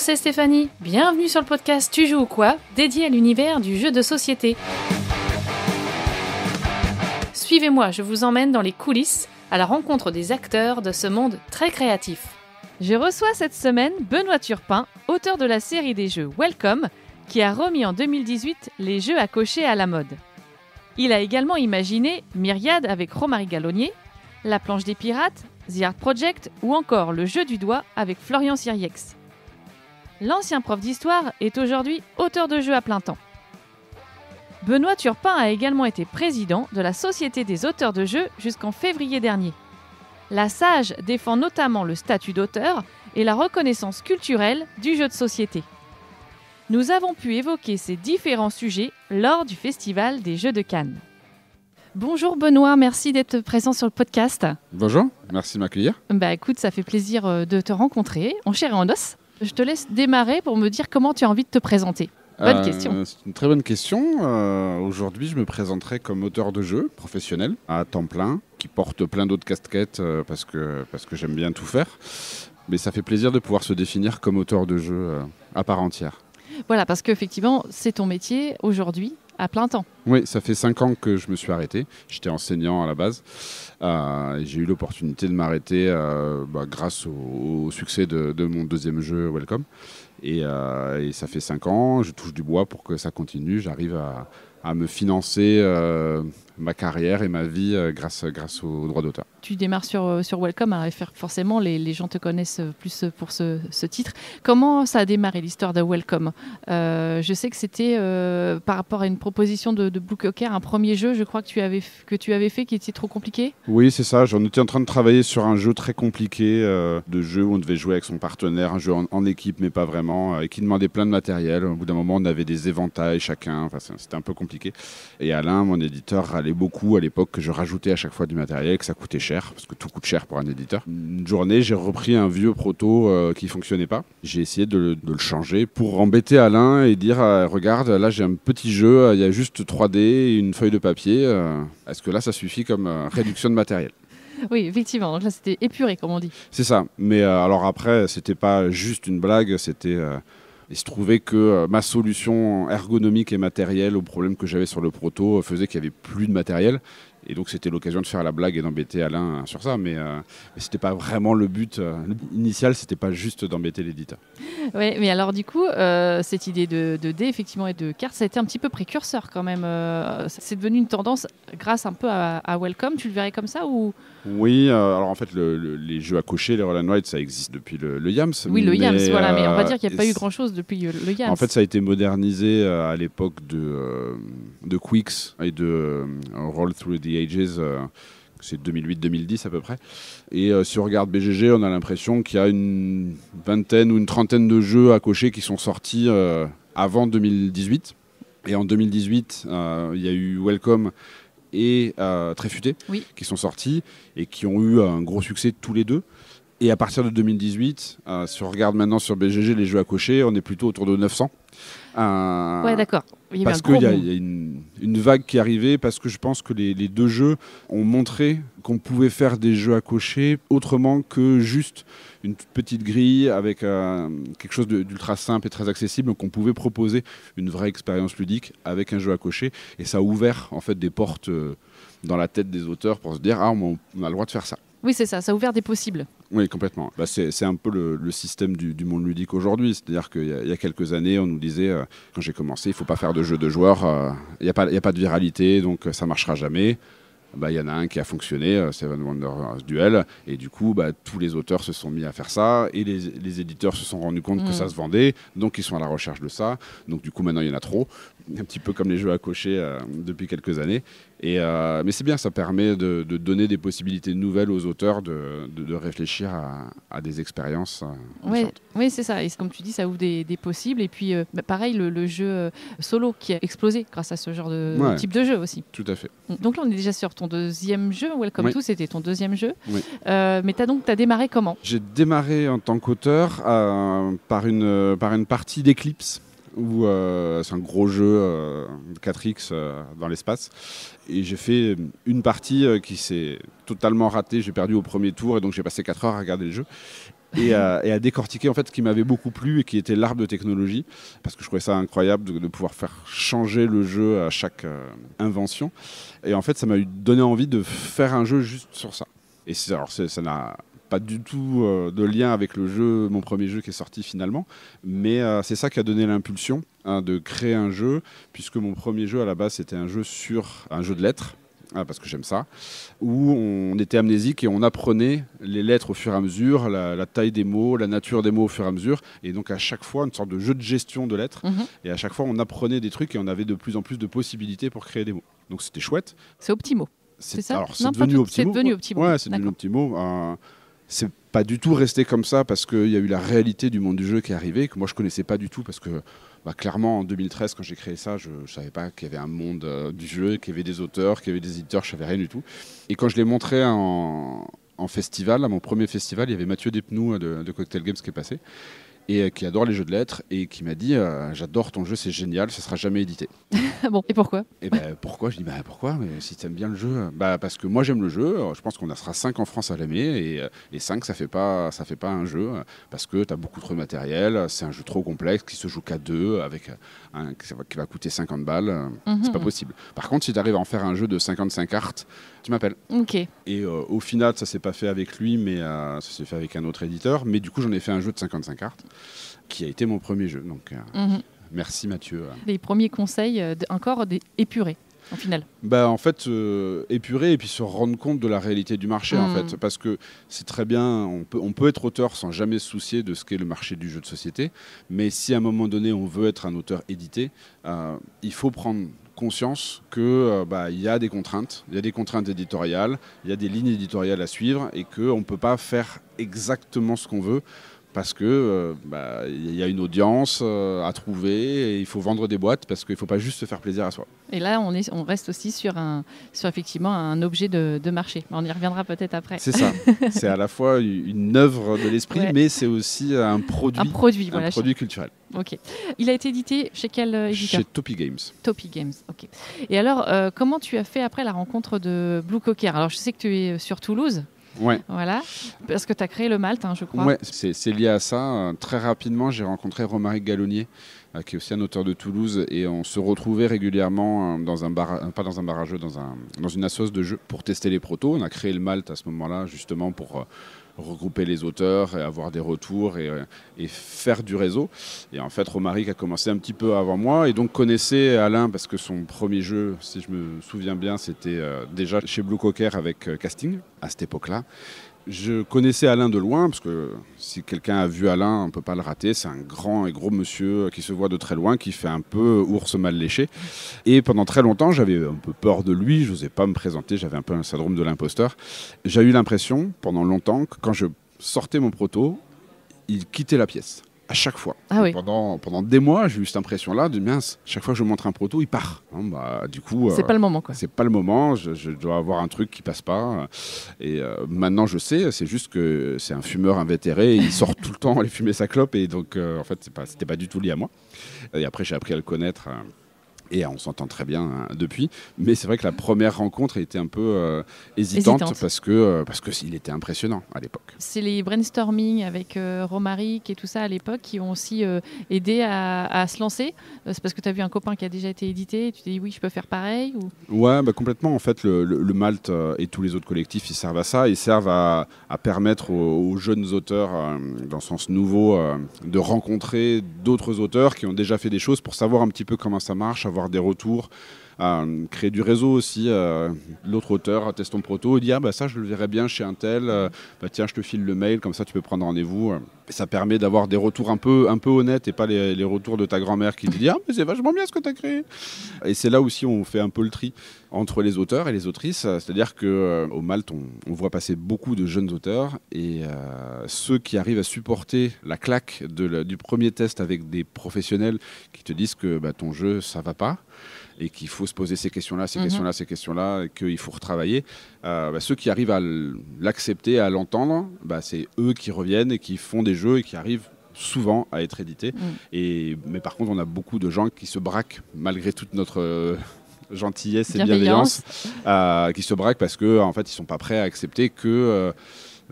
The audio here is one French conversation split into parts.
c'est Stéphanie. Bienvenue sur le podcast Tu joues ou quoi dédié à l'univers du jeu de société. Suivez-moi, je vous emmène dans les coulisses à la rencontre des acteurs de ce monde très créatif. Je reçois cette semaine Benoît Turpin, auteur de la série des jeux Welcome, qui a remis en 2018 les jeux à cocher à la mode. Il a également imaginé Myriade avec Romary Gallonnier, La planche des pirates, The Art Project ou encore le jeu du doigt avec Florian Siriex l'ancien prof d'histoire est aujourd'hui auteur de jeux à plein temps. Benoît Turpin a également été président de la Société des auteurs de jeux jusqu'en février dernier. La SAGE défend notamment le statut d'auteur et la reconnaissance culturelle du jeu de société. Nous avons pu évoquer ces différents sujets lors du Festival des Jeux de Cannes. Bonjour Benoît, merci d'être présent sur le podcast. Bonjour, merci de m'accueillir. Bah écoute, ça fait plaisir euh, de te rencontrer en chair et en os. Je te laisse démarrer pour me dire comment tu as envie de te présenter. Bonne euh, question. C'est une très bonne question. Euh, aujourd'hui, je me présenterai comme auteur de jeu professionnel à temps plein, qui porte plein d'autres casquettes euh, parce que, parce que j'aime bien tout faire. Mais ça fait plaisir de pouvoir se définir comme auteur de jeu à part entière. Voilà, parce qu'effectivement, c'est ton métier aujourd'hui à plein temps. Oui, ça fait cinq ans que je me suis arrêté. J'étais enseignant à la base. Euh, j'ai eu l'opportunité de m'arrêter euh, bah, grâce au, succès de, mon deuxième jeu Welcome. Euh, et, ça fait cinq ans, je touche du bois pour que ça continue. J'arrive à, à, me financer ma carrière et ma vie euh, grâce, grâce aux droits d'auteur. Tu démarres sur, euh, sur Welcome, forcément les, les, gens te connaissent plus pour ce, ce titre. Comment ça a démarré l'histoire de Welcome euh, Je sais que c'était par rapport à une proposition de, de Blue un premier jeu, je crois, que tu avais, que tu avais fait qui était trop compliqué Oui, c'est ça. J'en étais en train de travailler sur un jeu très compliqué, de jeu où on devait jouer avec son partenaire, un jeu en, équipe, mais pas vraiment, et qui demandait plein de matériel. Au bout d'un moment, on avait des éventails chacun, enfin, c'était un peu compliqué. Et Alain, mon éditeur, râlait beaucoup à l'époque que je rajoutais à chaque fois du matériel, que ça coûtait cher, parce que tout coûte cher pour un éditeur. Une journée, j'ai repris un vieux proto qui euh, qui fonctionnait pas. J'ai essayé de le, changer pour embêter Alain et dire ah, regarde, là j'ai un petit jeu, euh, il y a juste 3D, et une feuille de papier. Euh, est-ce que là ça suffit comme réduction de matériel oui, effectivement. Donc là, c'était épuré, comme on dit. C'est ça. Mais alors après, c'était pas juste une blague, c'était il se trouvait que euh, ma solution ergonomique et matérielle au problème que j'avais sur le proto euh, faisait qu'il n'y avait plus de matériel. Et donc c'était l'occasion de faire la blague et d'embêter Alain euh, sur ça, mais, ce n'était c'était pas vraiment le but initial. initial, c'était pas juste d'embêter l'éditeur. Oui, mais alors du coup, cette idée de, de, dés effectivement et de cartes, ça a été un petit peu précurseur quand même. c'est devenu une tendance grâce un peu à, à Welcome. Tu le verrais comme ça ou oui, euh, alors en fait, les jeux à cocher, les Roll and ça existe depuis le, Yams. Oui, le Yams, voilà, mais on va dire qu'il n'y a pas eu euh, grand-chose depuis le Yams. En fait, ça a été modernisé euh, à l'époque de, de Quicks et de Roll Through the Ages c'est 2008-2010 à peu près. Et si on regarde BGG, on a l'impression qu'il y a une vingtaine ou une trentaine de jeux à cocher qui sont sortis avant 2018. Et en 2018, il y a eu Welcome et euh, Tréfuté, oui. qui sont sortis et qui ont eu un gros succès tous les deux. Et à partir de 2018, euh, si on regarde maintenant sur BGG les jeux à cocher, on est plutôt autour de 900. Euh, ouais, d'accord parce qu'il y a, une, vague qui est arrivée, parce que je pense que les, deux jeux ont montré qu'on pouvait faire des jeux à cocher autrement que juste une petite grille avec euh, quelque chose d'ultra simple et très accessible. qu'on pouvait proposer une vraie expérience ludique avec un jeu à cocher et ça a ouvert en fait des portes euh, dans la tête des auteurs pour se dire ah on a le droit de faire ça. Oui, c'est ça, ça a ouvert des possibles. Oui, complètement. Bah, c'est un peu le, système du, monde ludique aujourd'hui. C'est-à-dire qu'il y, a quelques années, on nous disait, euh, quand j'ai commencé, il ne faut pas faire de jeu de joueurs, euh, il n'y a, a, pas de viralité, donc euh, ça ne marchera jamais. Bah, il y en a un qui a fonctionné, Seven Wonders Duel, et du coup, bah, tous les auteurs se sont mis à faire ça, et les, éditeurs se sont rendus compte que mm. ça se vendait, donc ils sont à la recherche de ça. Donc du coup, maintenant, il y en a trop, un petit peu comme les jeux à cocher depuis quelques années. Euh, mais c'est bien, ça permet de, donner des possibilités nouvelles aux auteurs de, réfléchir à, des expériences. Euh, oui, c'est ça. Et comme tu dis, ça ouvre des, possibles. Et puis, euh, bah, pareil, le, jeu solo qui a explosé grâce à ce genre de type de jeu aussi. Tout à fait. Mm. Donc là, on est déjà sur ton deuxième jeu. Welcome to, c'était ton deuxième jeu. mais tu as donc as démarré comment J'ai démarré en tant qu'auteur par, une, par une partie d'Eclipse où c'est un gros jeu 4X dans l'espace et j'ai fait euh, une partie euh, qui s'est totalement ratée. J'ai perdu au premier tour et donc j'ai passé 4 heures à regarder le jeu. Et à, décortiquer en fait ce qui m'avait beaucoup plu et qui était l'arbre de technologie parce que je trouvais ça incroyable de, pouvoir faire changer le jeu à chaque euh, invention et en fait ça m'a donné envie de faire un jeu juste sur ça et alors ça n'a pas du tout euh, de lien avec le jeu, mon premier jeu qui est sorti finalement, mais euh, c'est ça qui a donné l'impulsion hein, de créer un jeu, puisque mon premier jeu à la base c'était un jeu sur un jeu de lettres. Hein, parce que j'aime ça, où on était amnésique et on apprenait les lettres au fur et à mesure, la, taille des mots, la nature des mots au fur et à mesure, et donc à chaque fois une sorte de jeu de gestion de lettres, mhm. et à chaque fois on apprenait des trucs et on avait de plus en plus de possibilités pour créer des mots. Donc c'était chouette. C'est Optimo. C'est ça. c'est devenu, devenu, Optimo. Ouais, c'est devenu Optimo. Un, c'est pas du tout resté comme ça parce qu'il y a eu la réalité du monde du jeu qui est arrivée, que moi je connaissais pas du tout parce que bah, clairement en 2013 quand j'ai créé ça, je, ne savais pas qu'il y avait un monde euh, du jeu, qu'il y avait des auteurs, qu'il y avait des éditeurs, je savais rien du tout. Et quand je l'ai montré en, festival, à mon premier festival, il y avait Mathieu Despnous euh, de, de Cocktail Games qui est passé et euh, qui adore les jeux de lettres et qui m'a dit euh, j'adore ton jeu c'est génial ça sera jamais édité ah bon et pourquoi et eh ben pourquoi je dis bah pourquoi mais si aimes bien le jeu euh, bah parce que moi j'aime le jeu je pense qu'on en sera 5 en France à l'aimer et, les 5 ça fait pas ça fait pas un jeu parce que t'as beaucoup trop de matériel c'est un jeu trop complexe qui se joue qu'à deux avec Hein, qui va coûter 50 balles. Euh, c'est mhm. pas possible. Par contre, si tu arrives à en faire un jeu de 55 cartes, tu m'appelles. Ok. Et euh, au final, ça s'est pas fait avec lui, mais euh, ça s'est fait avec un autre éditeur. Mais du coup, j'en ai fait un jeu de 55 cartes, qui a été mon premier jeu. Donc, mhm. merci Mathieu. Les premiers conseils encore épurés en final bah, En fait, euh, épurer et puis se rendre compte de la réalité du marché, en mm. fait. Parce que c'est très bien, on peut, être auteur sans jamais se soucier de ce qu'est le marché du jeu de société. Mais si à un moment donné, on veut être un auteur édité, euh, il faut prendre conscience que euh, bah, y a des contraintes, il y a des contraintes éditoriales, il y a des lignes éditoriales à suivre et qu'on ne peut pas faire exactement ce qu'on veut parce que euh, bah, il y a une audience euh, à trouver et il faut vendre des boîtes parce qu'il ne faut pas juste se faire plaisir à soi. Et là, on, est, on reste aussi sur, un, effectivement un objet de, marché. On y reviendra peut-être après. C'est ça. c'est à la fois une œuvre de l'esprit, mais c'est aussi un produit, un produit, culturel. Ok. Il a été édité chez quel euh, éditeur Chez Topi Games. Topi Games, ok. Et alors, comment tu as fait après la rencontre de Blue Cocker Alors, je sais que tu es sur Toulouse. Ouais. Voilà, parce que tu as créé le Malte, hein, je crois. c'est lié à ça. Très rapidement, j'ai rencontré Romaric Gallonnier, euh, qui est aussi un auteur de Toulouse, et on se retrouvait régulièrement euh, dans un bar, euh, pas dans un bar dans, dans une assoce de jeux pour tester les protos. On a créé le Malte à ce moment-là, justement, pour regrouper les auteurs, et avoir des retours euh, et, faire du réseau. Et en fait, Romaric a commencé un petit peu avant moi et donc connaissait Alain parce que son premier jeu, si je me souviens bien, c'était euh, déjà chez Blue Cocker avec euh, Casting à cette époque-là je connaissais Alain de loin, parce que si quelqu'un a vu Alain, on ne peut pas le rater. C'est un grand et gros monsieur qui se voit de très loin, qui fait un peu ours mal léché. Et pendant très longtemps, j'avais un peu peur de lui, je n'osais pas me présenter, j'avais un peu un syndrome de l'imposteur. J'ai eu l'impression, pendant longtemps, que quand je sortais mon proto, il quittait la pièce à chaque fois. Ah pendant, pendant des mois, j'ai eu cette impression-là de mince, chaque fois que je montre un proto, il part. bah, du coup, c'est euh, pas le moment. Quoi. C'est pas le moment, je, dois avoir un truc qui passe pas. Et euh, maintenant, je sais, c'est juste que c'est un fumeur invétéré, il sort tout le temps aller fumer sa clope, et donc euh, en fait, c'est pas, c'était pas du tout lié à moi. Et après, j'ai appris à le connaître et on s'entend très bien hein, depuis. Mais c'est vrai que la première rencontre était un peu euh, hésitante, parce que euh, parce que il était impressionnant à l'époque. C'est les brainstorming avec euh, Romaric et tout ça à l'époque qui ont aussi aidé à, se lancer. c'est parce que tu as vu un copain qui a déjà été édité et tu t'es dit oui, je peux faire pareil ou... Ouais, bah, complètement. En fait, le, Malte et tous les autres collectifs, ils servent à ça. Ils servent à, permettre aux, jeunes auteurs, dans le sens nouveau, de rencontrer d'autres auteurs qui ont déjà fait des choses pour savoir un petit peu comment ça marche, avoir des retours à euh, créer du réseau aussi. Euh, l'autre auteur teste ton proto dit ah bah ça je le verrai bien chez un tel. Euh, bah tiens je te file le mail comme ça tu peux prendre rendez-vous. Ça permet d'avoir des retours un peu un peu honnêtes et pas les, les retours de ta grand-mère qui te dit ah mais c'est vachement bien ce que tu as créé. Et c'est là aussi où on fait un peu le tri entre les auteurs et les autrices. C'est-à-dire que au Malte on, voit passer beaucoup de jeunes auteurs et ceux qui arrivent à supporter la claque de du premier test avec des professionnels qui te disent que bah, ton jeu ça va pas et qu'il faut se poser ces questions-là, ces mhm. questions-là, ces questions-là, et qu'il faut retravailler. Euh, bah, ceux qui arrivent à l'accepter, à l'entendre, bah, c'est eux qui reviennent et qui font des jeux et qui arrivent souvent à être édités. Mm. Et, mais par contre, on a beaucoup de gens qui se braquent malgré toute notre... Euh, gentillesse et bienveillance, euh, qui se braquent parce qu'en en fait ils sont pas prêts à accepter qu'il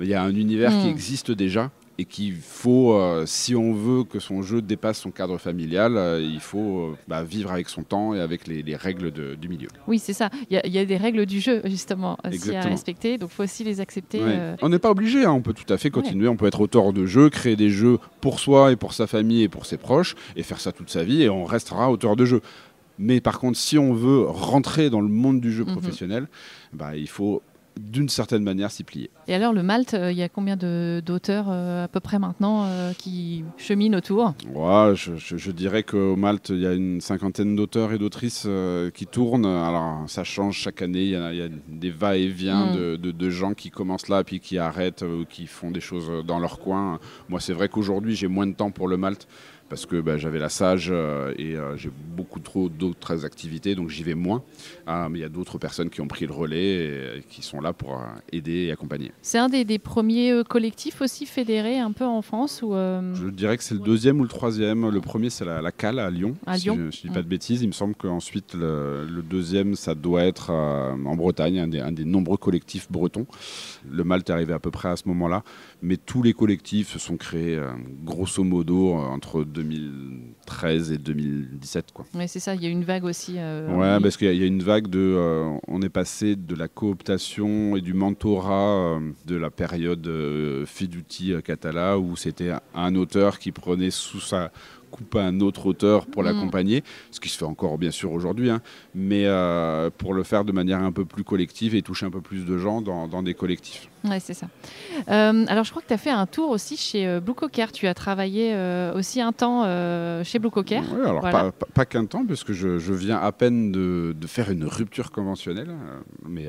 y a un univers qui mm. existe déjà et qu'il faut, euh, si on veut que son jeu dépasse son cadre familial, euh, il faut euh, bah, vivre avec son temps et avec les, règles du milieu. Oui, c'est ça. Il y, a des règles du jeu, justement, à respecter, donc il faut aussi les accepter. On n'est pas obligé, hein. on peut tout à fait continuer, on peut être auteur de jeux, créer des jeux pour soi et pour sa famille et pour ses proches, et faire ça toute sa vie, et on restera auteur de jeux. Mais par contre, si on veut rentrer dans le monde du jeu mm-hmm. professionnel, bah, il faut d'une certaine manière s'y plier. Et alors le Malte, euh, il y a combien d'auteurs euh, à peu près maintenant euh, qui cheminent autour ouais, je, dirais qu'au Malte, il y a une cinquantaine d'auteurs et d'autrices qui tournent. Alors ça change chaque année, il y, a des va-et-vient mm. de, gens qui commencent là, puis qui arrêtent ou qui font des choses dans leur coin. Moi c'est vrai qu'aujourd'hui j'ai moins de temps pour le Malte parce que bah, j'avais la sage euh, et euh, j'ai beaucoup trop d'autres activités, donc j'y vais moins. Ah, mais il y a d'autres personnes qui ont pris le relais et, euh, qui sont là pour aider et accompagner. C'est un des, premiers collectifs aussi fédérés un peu en France Je dirais que c'est le deuxième ou le troisième. Le premier, c'est la, la CAL à Lyon, si je ne dis pas mm. de bêtises. Il me semble qu'ensuite, le, le, deuxième, ça doit être en Bretagne, un des, un des, nombreux collectifs bretons. Le Malte est arrivé à peu près à ce moment-là mais tous les collectifs se sont créés euh, grosso modo euh, entre 2013 et 2017. Oui, c'est ça, il y a une vague aussi. Euh, oui, parce qu'il y, a une vague de... on est passé de la cooptation et du mentorat de la période Fiduti Catala, où c'était un auteur qui prenait sous sa coupe à un autre auteur pour mm. l'accompagner, ce qui se fait encore bien sûr aujourd'hui, hein. mais euh, pour le faire de manière un peu plus collective et toucher un peu plus de gens dans, des collectifs. Oui, c'est ça. Euh, alors je crois que tu as fait un tour aussi chez euh, Blue Cocker. Tu as travaillé aussi un temps chez Blue Cocker. Oui, alors pas, qu'un temps, puisque je, je, viens à peine de, de, faire une rupture conventionnelle, mais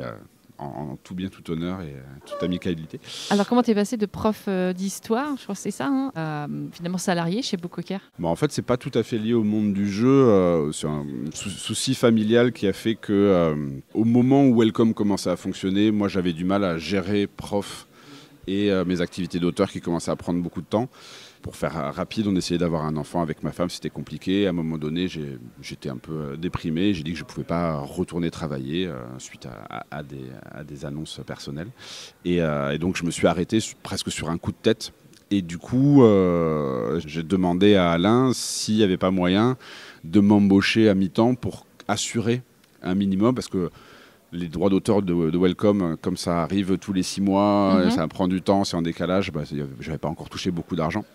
en, tout bien, tout honneur et euh, toute amicalité. Alors, comment t'es es passé de prof euh, d'histoire, je crois que c'est ça, hein, finalement salarié chez Bookoker bon, En fait, c'est pas tout à fait lié au monde du jeu. Euh, c'est un souci familial qui a fait que, au moment où Welcome commençait à fonctionner, moi j'avais du mal à gérer prof et mes activités d'auteur qui commençaient à prendre beaucoup de temps pour faire rapide, on essayait d'avoir un enfant avec ma femme, c'était compliqué. À un moment donné, j'étais un peu euh, déprimé. J'ai dit que je ne pouvais pas retourner travailler euh, suite à, des, annonces personnelles. Euh, et, donc, je me suis arrêté presque sur un coup de tête. Et du coup, j'ai demandé à Alain s'il n'y avait pas moyen de m'embaucher à mi-temps pour assurer un minimum, parce que les droits d'auteur de, Welcome, comme ça arrive tous les six mois, mhm. ça prend du temps, c'est en décalage, Je bah, j'avais pas encore touché beaucoup d'argent.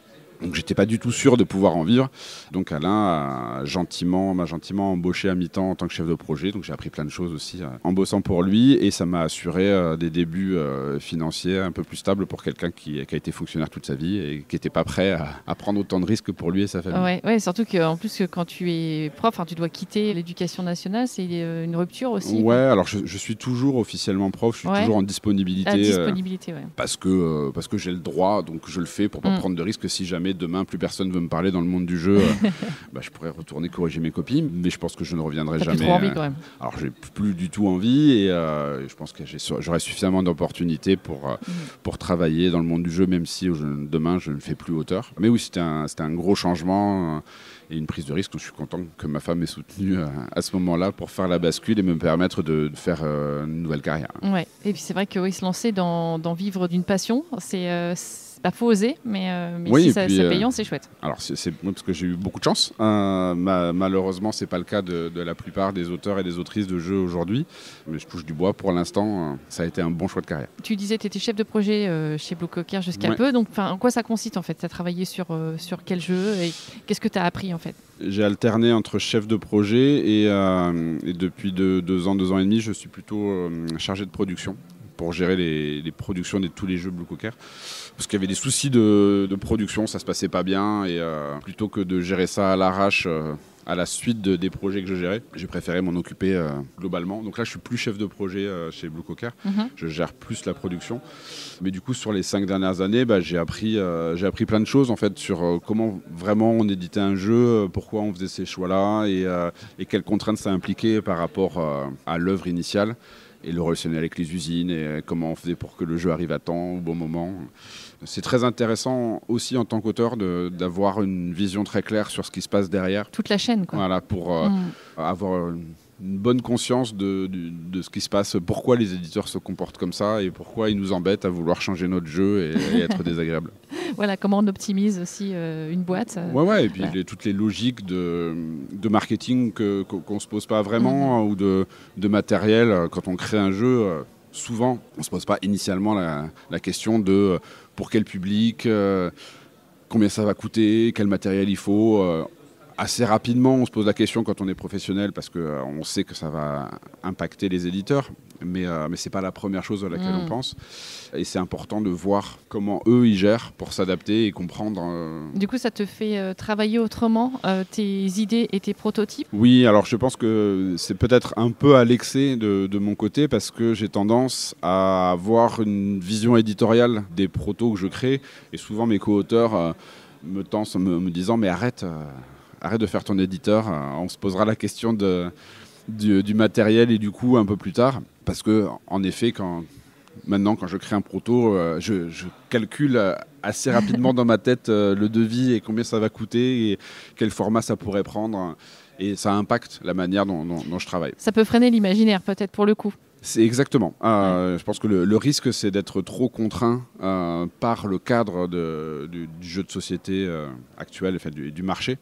Donc j'étais pas du tout sûr de pouvoir en vivre. Donc Alain a gentiment, m'a gentiment embauché à mi-temps en tant que chef de projet. Donc j'ai appris plein de choses aussi euh, en bossant pour lui et ça m'a assuré euh, des débuts euh, financiers un peu plus stables pour quelqu'un qui, a été fonctionnaire toute sa vie et qui n'était pas prêt à, prendre autant de risques pour lui et sa famille. Ouais, ouais surtout qu'en plus quand tu es prof, tu dois quitter l'éducation nationale, c'est une rupture aussi. Ouais, alors je, suis toujours officiellement prof, je suis toujours en disponibilité. La disponibilité, ouais. Parce que parce que j'ai le droit, donc je le fais pour pas mm. prendre de risques si jamais mais demain plus personne veut me parler dans le monde du jeu, euh, bah, je pourrais retourner corriger mes copies, mais je pense que je ne reviendrai jamais. Euh, alors j'ai plus du tout envie et euh, je pense que j'aurai suffisamment d'opportunités pour, mhm. pour travailler dans le monde du jeu, même si demain je ne fais plus auteur. Mais oui, c'était un, un gros changement et une prise de risque. Je suis content que ma femme ait soutenu à, ce moment-là pour faire la bascule et me permettre de, faire une nouvelle carrière. Ouais. Et puis c'est vrai que oui, se lancer dans, vivre d'une passion, c'est il faut oser, mais, euh, si c'est payant, euh, c'est chouette. Alors, c'est parce que j'ai eu beaucoup de chance. Hein, malheureusement, ce malheureusement, c'est pas le cas de, la plupart des auteurs et des autrices de jeux aujourd'hui. Mais je touche du bois pour l'instant. Hein. Ça a été un bon choix de carrière. Tu disais, tu étais chef de projet euh, chez Blue Cocker jusqu'à peu. Donc, en quoi ça consiste en fait Tu as travaillé sur, sur quel jeu et qu'est-ce que tu as appris en fait j'ai alterné entre chef de projet et, depuis deux, ans, deux ans et demi, je suis plutôt chargé de production pour gérer les, productions de tous les jeux Blue Cocker. Parce qu'il y avait des soucis de, production, ça se passait pas bien. Et euh, plutôt que de gérer ça à l'arrache euh, à la suite des projets que je gérais, j'ai préféré m'en occuper euh, globalement. Donc là, je suis plus chef de projet chez Blue Cocker. Mhm. Je gère plus la production. Mais du coup, sur les cinq dernières années, bah, j'ai appris, appris plein de choses en fait sur comment vraiment on éditait un jeu, pourquoi on faisait ces choix-là et, et quelles contraintes ça impliquait par rapport à l'œuvre initiale et le relationnel avec les usines et euh, comment on faisait pour que le jeu arrive à temps, au bon moment. C'est très intéressant aussi en tant qu'auteur d'avoir une vision très claire sur ce qui se passe derrière. Toute la chaîne, quoi. Voilà, pour euh, mm. avoir euh, une bonne conscience de, de, ce qui se passe, pourquoi les éditeurs se comportent comme ça et pourquoi ils nous embêtent à vouloir changer notre jeu et, être désagréable. Voilà, comment on optimise aussi euh, une boîte. Oui, euh, ouais, ouais, et puis toutes les logiques de, de marketing qu'on ne se pose pas vraiment mm-hmm. hein, ou de, de matériel euh, quand on crée un jeu. Souvent, on ne se pose pas initialement la, la, question de pour quel public, combien ça va coûter, quel matériel il faut assez rapidement, on se pose la question quand on est professionnel parce qu'on euh, sait que ça va impacter les éditeurs, mais, euh, mais ce pas la première chose à laquelle on mm. pense. Et c'est important de voir comment eux, ils gèrent pour s'adapter et comprendre. Euh, du coup, ça te fait travailler autrement tes idées et tes prototypes Oui, alors je pense que c'est peut-être un peu à l'excès de, mon côté parce que j'ai tendance à avoir une vision éditoriale des protos que je crée et souvent mes co-auteurs me, tendent me disant mais arrête arrête de faire ton éditeur. Hein. On se posera la question du, matériel et du coût un peu plus tard. Parce que, en effet, quand, maintenant, quand je crée un proto, euh, je, calcule euh, assez rapidement dans ma tête euh, le devis et combien ça va coûter et quel format ça pourrait prendre. Et ça impacte la manière dont je travaille. Ça peut freiner l'imaginaire, peut-être, pour le coup. C'est exactement. Euh, je pense que le, risque, c'est d'être trop contraint euh, par le cadre du, jeu de société euh, actuel, du, marché.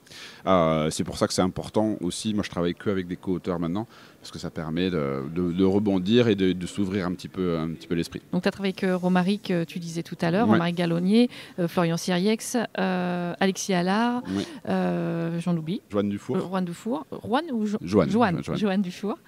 c'est pour ça que c'est important aussi. Moi, je travaille que avec des co-auteurs maintenant parce que ça permet de, rebondir et de, s'ouvrir un petit peu, un petit peu l'esprit. Donc tu as travaillé avec Romaric, euh, tu disais tout à l'heure, Romaric Gallonnier, euh, Florian Siriex, euh, Alexis Allard, Jean j'en oublie. Joanne Dufour. Joanne Dufour. Joanne ou Joanne, Joanne, Joanne. Dufour.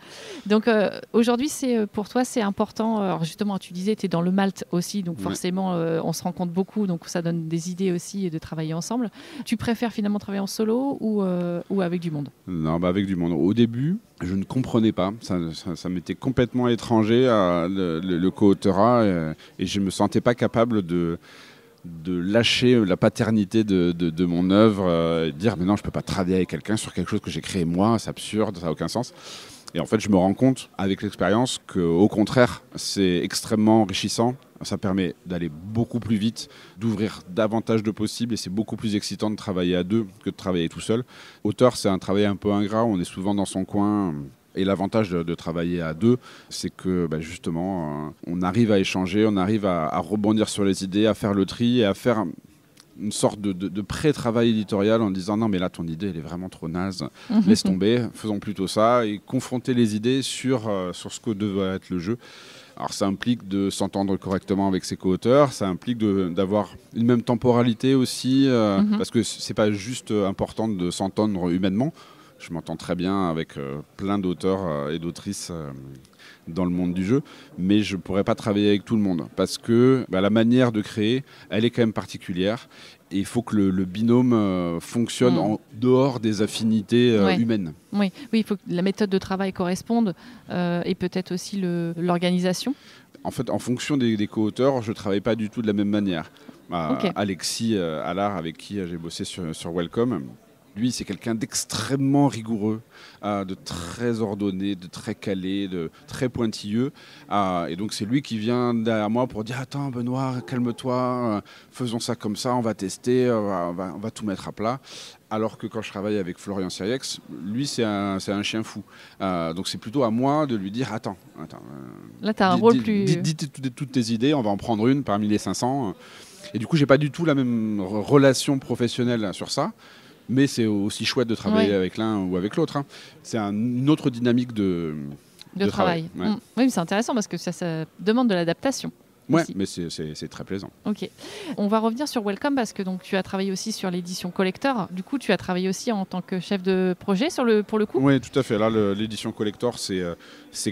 Donc aujourd'hui, c'est pour toi, c'est important. Alors justement, tu disais, tu es dans le Malte aussi, donc forcément, on se rencontre beaucoup, donc ça donne des idées aussi de travailler ensemble. Tu préfères finalement travailler en solo ou, ou avec du monde Non, bah, avec du monde. Au début, je ne comprenais pas. Ça, m'était complètement étranger, à le, co euh, et, je ne me sentais pas capable de, de lâcher la paternité de, mon œuvre, euh, dire mais non, je ne peux pas travailler avec quelqu'un sur quelque chose que j'ai créé moi, c'est absurde, ça n'a aucun sens. Et en fait, je me rends compte avec l'expérience que, au contraire, c'est extrêmement enrichissant. Ça permet d'aller beaucoup plus vite, d'ouvrir davantage de possibles et c'est beaucoup plus excitant de travailler à deux que de travailler tout seul. Auteur, c'est un travail un peu ingrat, on est souvent dans son coin. Et l'avantage de, travailler à deux, c'est que bah, justement, euh, on arrive à échanger, on arrive à, à rebondir sur les idées, à faire le tri et à faire une sorte de, de, pré-travail éditorial en disant non mais là ton idée elle est vraiment trop naze, mhm. laisse tomber, faisons plutôt ça et confronter les idées sur, euh, sur ce que devrait être le jeu. Alors ça implique de s'entendre correctement avec ses co-auteurs, ça implique d'avoir une même temporalité aussi, euh, mhm. parce que c'est pas juste euh, important de s'entendre humainement. Je m'entends très bien avec plein d'auteurs et d'autrices dans le monde du jeu, mais je ne pourrais pas travailler avec tout le monde parce que bah, la manière de créer, elle est quand même particulière. Et il faut que le, binôme euh, fonctionne mm. en dehors des affinités euh, humaines. Oui, il faut que la méthode de travail corresponde euh, et peut-être aussi l'organisation. En fait, en fonction des, des co-auteurs, je ne travaille pas du tout de la même manière. Bah, Alexis Allard, avec qui j'ai bossé sur, sur Welcome, lui, c'est quelqu'un d'extrêmement rigoureux, euh, de très ordonné, de très calé, de très pointilleux. Euh, et donc, c'est lui qui vient derrière moi pour dire Attends, Benoît, calme-toi, euh, faisons ça comme ça, on va tester, on va, tout mettre à plat. Alors que quand je travaille avec Florian Siriex, lui, c'est un, chien fou. donc c'est plutôt à moi de lui dire Attends, attends. Là, tu as un rôle plus. Dis, toutes tes idées, on va en prendre une parmi les 500. Et du coup, j'ai pas du tout la même relation professionnelle sur ça mais c'est aussi chouette de travailler avec l'un ou avec l'autre. Hein. C'est une autre dynamique de, de, travail. Mm. Oui, mais c'est intéressant parce que ça, demande de l'adaptation. Oui, mais c'est très plaisant. Ok. On va revenir sur Welcome parce que donc, tu as travaillé aussi sur l'édition collector. Du coup, tu as travaillé aussi en tant que chef de projet sur le, pour le coup Oui, tout à fait. Là, l'édition collector, c'est euh,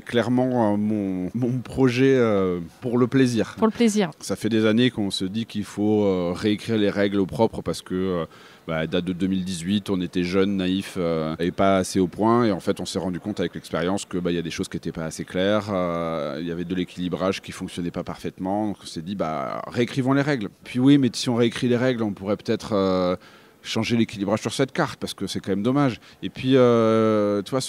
clairement euh, mon, projet euh, pour le plaisir. Pour le plaisir. Ça fait des années qu'on se dit qu'il faut réécrire les règles au propre parce que bah, date de 2018, on était jeunes, naïfs euh, et pas assez au point. Et en fait, on s'est rendu compte avec l'expérience que bah, il y a des choses qui n'étaient pas assez claires, euh, il y avait de l'équilibrage qui ne fonctionnait pas parfaitement. Donc on s'est dit, bah, réécrivons les règles. Puis oui, mais si on réécrit les règles, on pourrait peut-être euh, changer l'équilibrage sur cette carte parce que c'est quand même dommage. Et puis, tu vois,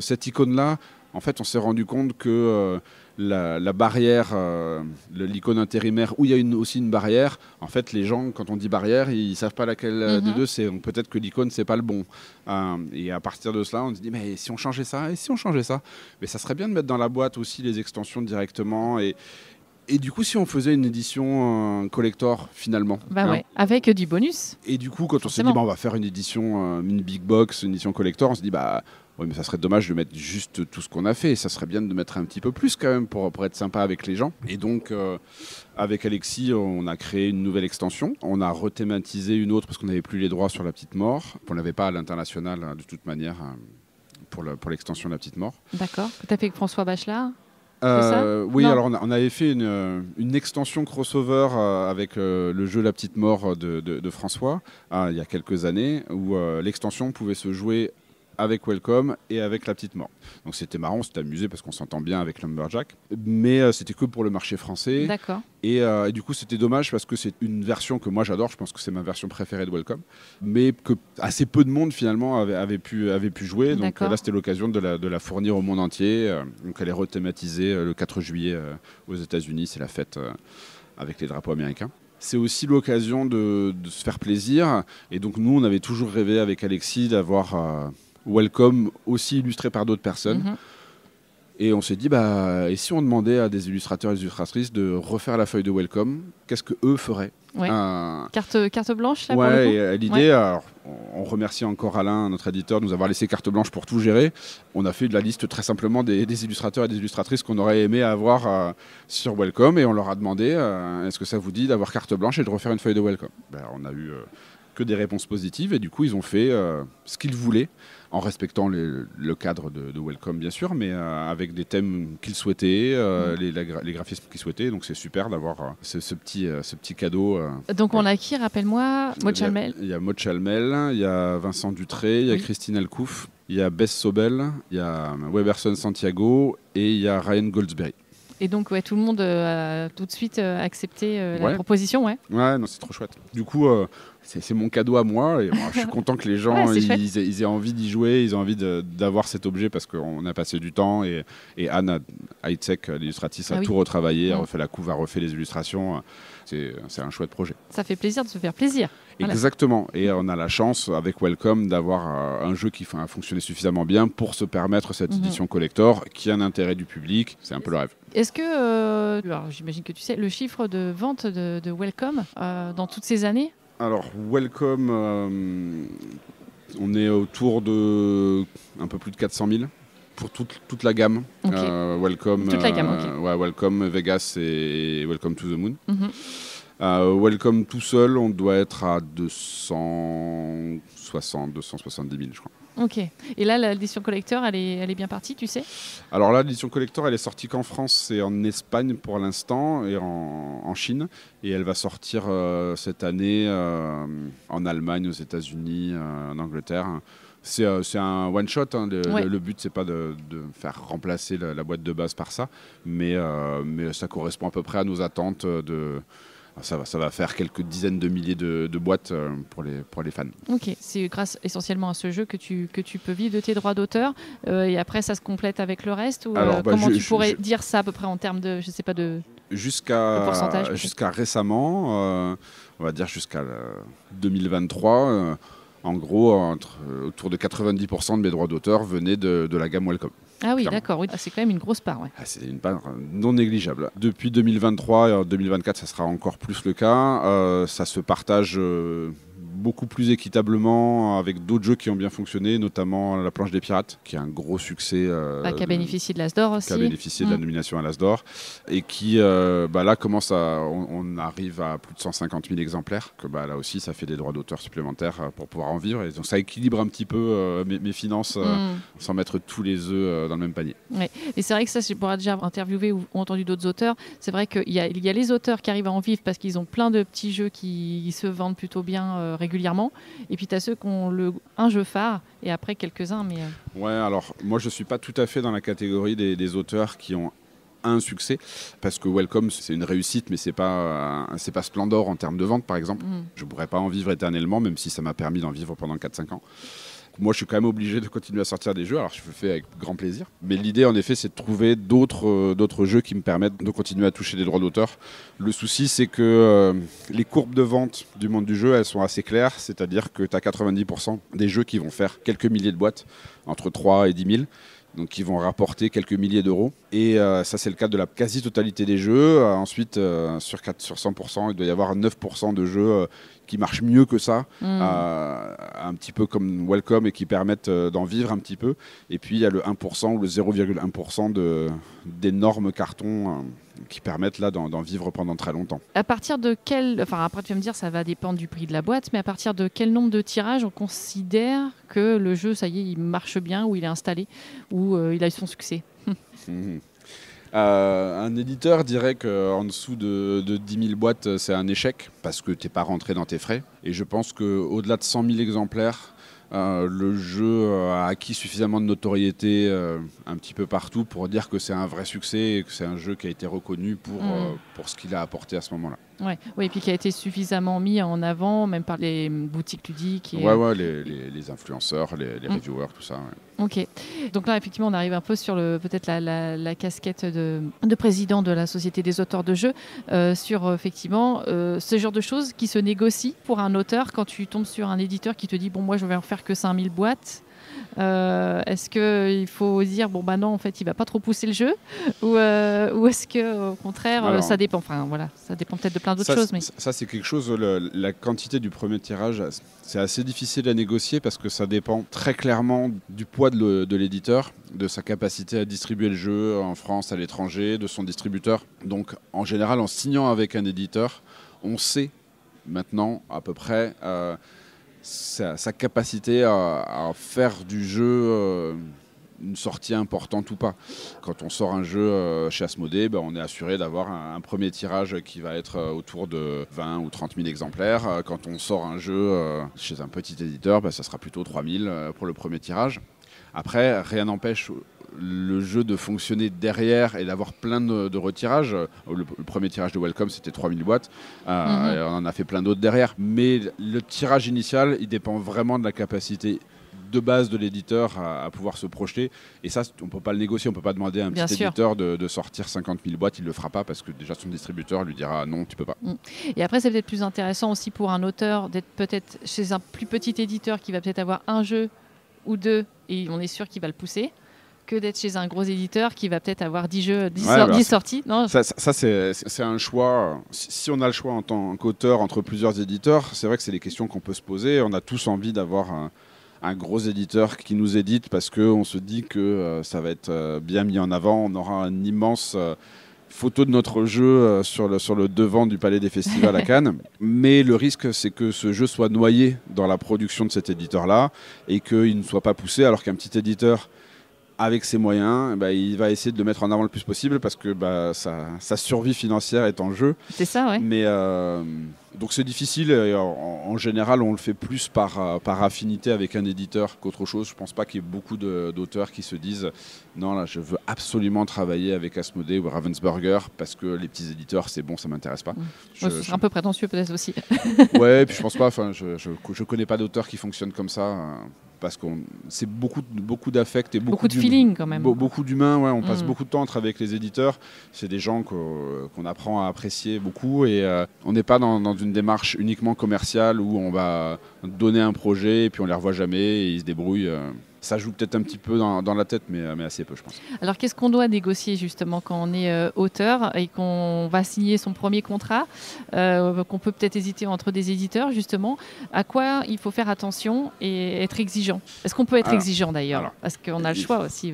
cette icône-là, en fait, on s'est rendu compte que la, barrière, euh, l'icône intérimaire, où il y a aussi une barrière, en fait, les gens, quand on dit barrière, ils ne savent pas laquelle euh, des mhm. deux c'est. Donc peut-être que l'icône, c'est pas le bon. Euh, et à partir de cela, on se dit, mais si on changeait ça, et si on changeait ça Mais ça serait bien de mettre dans la boîte aussi les extensions directement. Et, et du coup, si on faisait une édition collector finalement, bah hein. avec du bonus. Et du coup, quand on s'est dit on va faire une édition, une big box, une édition collector, on se dit bah oui, mais ça serait dommage de mettre juste tout ce qu'on a fait. Ça serait bien de mettre un petit peu plus quand même pour, pour être sympa avec les gens. Et donc, euh, avec Alexis, on a créé une nouvelle extension. On a rethématisé une autre parce qu'on n'avait plus les droits sur la petite mort. On n'avait pas à l'international hein, de toute manière hein, pour l'extension de la petite mort. D'accord. Tu as fait avec François Bachelard euh, oui, alors on, avait fait une, extension crossover euh, avec le jeu La Petite Mort de, de, de François il y a quelques années, où l'extension pouvait se jouer avec Welcome et avec La Petite Mort. Donc c'était marrant, c'était amusé parce qu'on s'entend bien avec Lumberjack, mais euh, c'était que pour le marché français. D'accord. Euh, et, du coup, c'était dommage parce que c'est une version que moi j'adore, je pense que c'est ma version préférée de Welcome, mais que assez peu de monde finalement avait, pu, avait pu jouer. Donc là, c'était l'occasion de la, fournir au monde entier. Euh, donc elle est rethématisée le 4 juillet aux États-Unis, c'est la fête avec les drapeaux américains c'est aussi l'occasion de, se faire plaisir. Et donc nous, on avait toujours rêvé avec Alexis d'avoir Welcome, aussi illustré par d'autres personnes. Mhm. Et on s'est dit, bah, et si on demandait à des illustrateurs et illustratrices de refaire la feuille de Welcome, qu'est-ce que eux feraient carte, carte blanche là, Ouais, euh, l'idée, on remercie encore Alain, notre éditeur, de nous avoir laissé carte blanche pour tout gérer. On a fait de la liste très simplement des, illustrateurs et des illustratrices qu'on aurait aimé avoir euh, sur Welcome et on leur a demandé, euh, est-ce que ça vous dit d'avoir carte blanche et de refaire une feuille de Welcome ben, On a eu que des réponses positives et du coup, ils ont fait ce qu'ils voulaient en respectant le cadre de, Welcome, bien sûr, mais euh, avec des thèmes qu'il souhaitait, euh, mm. les, graphismes qu'ils souhaitaient. Donc c'est super d'avoir euh, ce, petit, ce petit cadeau. donc on a qui, rappelle-moi Mochalmel Il y a, Mochalmel, il y a Vincent Dutré, il y a Christine Alcouf, il y a Bess Sobel, il y a Weberson Santiago et il y a Ryan Goldsberry. Et donc, ouais, tout le monde euh, a tout de suite euh, accepté euh, la proposition, ouais. Ouais, non, c'est trop chouette. Du coup, c'est mon cadeau à moi. Et, je suis content que les gens ils, aient, envie d'y jouer, ils ont envie d'avoir cet objet parce qu'on a passé du temps. Et, Anne Hightech, l'illustratrice, a ah tout retravaillé, a refait la couve, a refait les illustrations. Euh, c'est un chouette projet. Ça fait plaisir de se faire plaisir. Exactement. Et on a la chance avec Welcome d'avoir euh, un jeu qui a fonctionné suffisamment bien pour se permettre cette mhm. édition collector qui a un intérêt du public. C'est un peu le rêve. Est-ce que, euh, j'imagine que tu sais, le chiffre de vente de, Welcome dans toutes ces années Alors Welcome, on est autour de un peu plus de 400 000 pour toute, toute la gamme. Euh, welcome, euh, Welcome Vegas et Welcome to the Moon. Mhm. Euh, welcome tout seul, on doit être à 260, 270 000, je crois. Ok. Et là, l'édition collector, elle est, elle est bien partie, tu sais Alors là, l'édition collector, elle est sortie qu'en France et en Espagne pour l'instant, et en, Chine. Et elle va sortir cette année en Allemagne, aux États-Unis, en Angleterre. Euh, c'est un one shot. Hein, le, but, le, n'est but, c'est pas de, faire remplacer la, boîte de base par ça, mais, euh, mais ça correspond à peu près à nos attentes euh, de. Ça va, ça va faire quelques dizaines de milliers de, boîtes pour les, pour les fans. Ok, c'est grâce essentiellement à ce jeu que tu, que tu peux vivre de tes droits d'auteur et après ça se complète avec le reste ou bah, comment tu pourrais dire ça à peu près en termes de, je sais pas, de jusqu'à jusqu'à récemment, on va dire jusqu'à 2023 en gros, entre, euh, autour de 90% de mes droits d'auteur venaient de, la gamme Welcome. Ah oui, d'accord, ah, c'est quand même une grosse part. Ah, c'est une part euh, non négligeable. Depuis 2023 et 2024, ça sera encore plus le cas. Euh, ça se partage beaucoup plus équitablement avec d'autres jeux qui ont bien fonctionné, notamment La planche des pirates, qui est un gros succès. Euh, bah, qui a bénéficié de l'Asdor aussi. Qui a bénéficié de la mm. nomination à l'Asdor. Et qui, euh, bah, là, commence à. On, arrive à plus de 150 000 exemplaires, que bah, là aussi, ça fait des droits d'auteur supplémentaires euh, pour pouvoir en vivre. Et donc, ça équilibre un petit peu mes, finances mm. sans mettre tous les œufs dans le même panier. Et c'est vrai que ça, je pourrais déjà interviewer ou entendu d'autres auteurs. C'est vrai qu'il y, y, a les auteurs qui arrivent à en vivre parce qu'ils ont plein de petits jeux qui se vendent plutôt bien régulièrement et puis tu as ceux qui ont le, un jeu phare et après quelques-uns. Mais euh. Ouais, alors moi je ne suis pas tout à fait dans la catégorie des, auteurs qui ont un succès parce que Welcome c'est une réussite mais c'est pas euh, c'est pas splendor en termes de vente par exemple. Je mm. Je pourrais pas en vivre éternellement même si ça m'a permis d'en vivre pendant 4-5 ans moi, je suis quand même obligé de continuer à sortir des jeux. Alors, je le fais avec grand plaisir. Mais l'idée, en effet, c'est de trouver d'autres euh, jeux qui me permettent de continuer à toucher des droits d'auteur. Le souci, c'est que euh, les courbes de vente du monde du jeu, elles sont assez claires. C'est-à-dire que tu as 90% des jeux qui vont faire quelques milliers de boîtes, entre 3 et 10 000 donc qui vont rapporter quelques milliers d'euros. Et euh, ça, c'est le cas de la quasi-totalité des jeux. ensuite, sur 100%, il doit y avoir 9% de jeux qui marchent mieux que ça, mm. un petit peu comme Welcome et qui permettent euh, d'en vivre un petit peu. Et puis il y a le 1% ou le 0,1% d'énormes cartons euh, qui permettent là d'en vivre pendant très longtemps. À partir de quel, enfin après tu vas me dire ça va dépendre du prix de la boîte, mais à partir de quel nombre de tirages on considère que le jeu ça y est il marche bien ou il est installé ou euh, il a eu son succès mhm. Euh, un éditeur dirait qu'en dessous de, 10 000 boîtes, c'est un échec parce que t'es pas rentré dans tes frais. Et je pense qu'au-delà de 100 000 exemplaires, euh, le jeu a acquis suffisamment de notoriété euh, un petit peu partout pour dire que c'est un vrai succès et que c'est un jeu qui a été reconnu pour, mm. pour ce qu'il a apporté à ce moment-là. Ouais. Oui, et puis qui a été suffisamment mis en avant, même par les boutiques ludiques. Et... ouais, euh, les, influenceurs, les, mm. reviewers, tout ça. Ok. Donc là, effectivement, on arrive un peu sur peut-être la, casquette de, président de la Société des auteurs de jeux, euh, sur euh, effectivement ce genre de choses qui se négocient pour un auteur quand tu tombes sur un éditeur qui te dit Bon, moi, je vais en faire que 5000 boîtes. Euh, est-ce qu'il faut dire, bon, bah non, en fait, il va pas trop pousser le jeu Ou, euh, ou est-ce que au contraire, euh, ça dépend Enfin, voilà, ça dépend peut-être de plein d'autres choses. Mais... Ça, c'est quelque chose, la quantité du premier tirage, c'est assez difficile à négocier parce que ça dépend très clairement du poids de l'éditeur, de sa capacité à distribuer le jeu en France, à l'étranger, de son distributeur. Donc, en général, en signant avec un éditeur, on sait maintenant à peu près sa, capacité à, faire du jeu euh, une sortie importante ou pas. Quand on sort un jeu euh, chez Asmodée, ben, on est assuré d'avoir un, premier tirage qui va être euh, autour de 20 ou 30 000 exemplaires. Quand on sort un jeu chez un petit éditeur, ben ça sera plutôt 3 000 pour le premier tirage. Après, rien n'empêche le jeu de fonctionner derrière et d'avoir plein de, retirages. Le, premier tirage de Welcome, c'était 3000 boîtes. Euh, mhm. On en a fait plein d'autres derrière. Mais le tirage initial, il dépend vraiment de la capacité de base de l'éditeur à, pouvoir se projeter. Et ça, on ne peut pas le négocier. On ne peut pas demander à un petit éditeur de, sortir 50 000 boîtes. Il le fera pas parce que déjà son distributeur lui dira non, tu peux pas. Mm. Et après, c'est peut-être plus intéressant aussi pour un auteur d'être peut-être chez un plus petit éditeur qui va peut-être avoir un jeu ou deux et on est sûr qu'il va le pousser que d'être chez un gros éditeur qui va peut-être avoir 10 jeux, 10, bah, sorties. Non ça, c'est un choix. Si on a le choix en tant qu'auteur entre plusieurs éditeurs, c'est vrai que c'est les questions qu'on peut se poser. On a tous envie d'avoir un, gros éditeur qui nous édite parce qu'on se dit que euh, ça va être euh, bien mis en avant. On aura un immense. Euh, photo de notre jeu sur le devant du Palais des Festivals à Cannes. Mais le risque, c'est que ce jeu soit noyé dans la production de cet éditeur-là et qu'il ne soit pas poussé, alors qu'un petit éditeur avec ses moyens, eh ben, il va essayer de le mettre en avant le plus possible parce que bah, sa, survie financière est en jeu. C'est ça, oui. Mais euh, donc c'est difficile. Euh, en, général, on le fait plus par, euh, par affinité avec un éditeur qu'autre chose. Je pense pas qu'il y ait beaucoup d'auteurs qui se disent non, là, je veux absolument travailler avec Asmodee ou Ravensburger parce que les petits éditeurs, c'est bon, ça m'intéresse pas. Je, un peu prétentieux peut-être aussi. ouais, et puis je pense pas. Enfin, je, ne connais pas d'auteurs qui fonctionnent comme ça parce qu'on c'est beaucoup beaucoup d'affect et beaucoup, de feeling quand même. beaucoup d'humains, ouais, on passe mm. beaucoup de temps entre avec les éditeurs. C'est des gens qu'on apprend à apprécier beaucoup et euh, on n'est pas dans, une démarche uniquement commerciale où on va donner un projet et puis on les revoit jamais et ils se débrouillent. Euh ça joue peut-être un petit peu dans, la tête, mais, euh, mais, assez peu, je pense. Alors, qu'est-ce qu'on doit négocier justement quand on est euh, auteur et qu'on va signer son premier contrat, euh, qu'on peut peut-être hésiter entre des éditeurs, justement À quoi il faut faire attention et être exigeant Est-ce qu'on peut être exigeant d'ailleurs Parce qu'on a le choix aussi.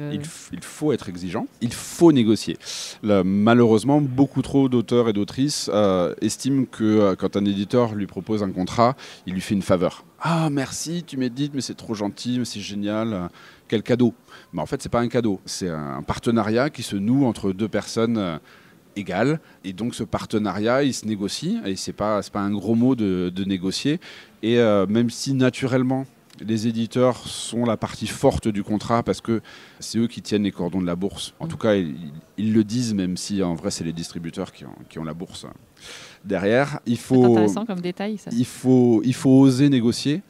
Il, faut être exigeant, il faut négocier. malheureusement, beaucoup trop d'auteurs et d'autrices estiment que quand un éditeur lui propose un contrat, il lui fait une faveur. Ah, merci, tu médites, mais c'est trop gentil, mais c'est génial. Quel cadeau Mais en fait, ce n'est pas un cadeau, c'est un partenariat qui se noue entre deux personnes euh, égales. Et donc, ce partenariat, il se négocie, et c'est pas, pas un gros mot de, négocier. Et euh, même si naturellement, les éditeurs sont la partie forte du contrat parce que c'est eux qui tiennent les cordons de la bourse. En mmh. tout cas, ils, le disent, même si en vrai, c'est les distributeurs qui ont la bourse derrière. Il faut, Il faut, il faut oser négocier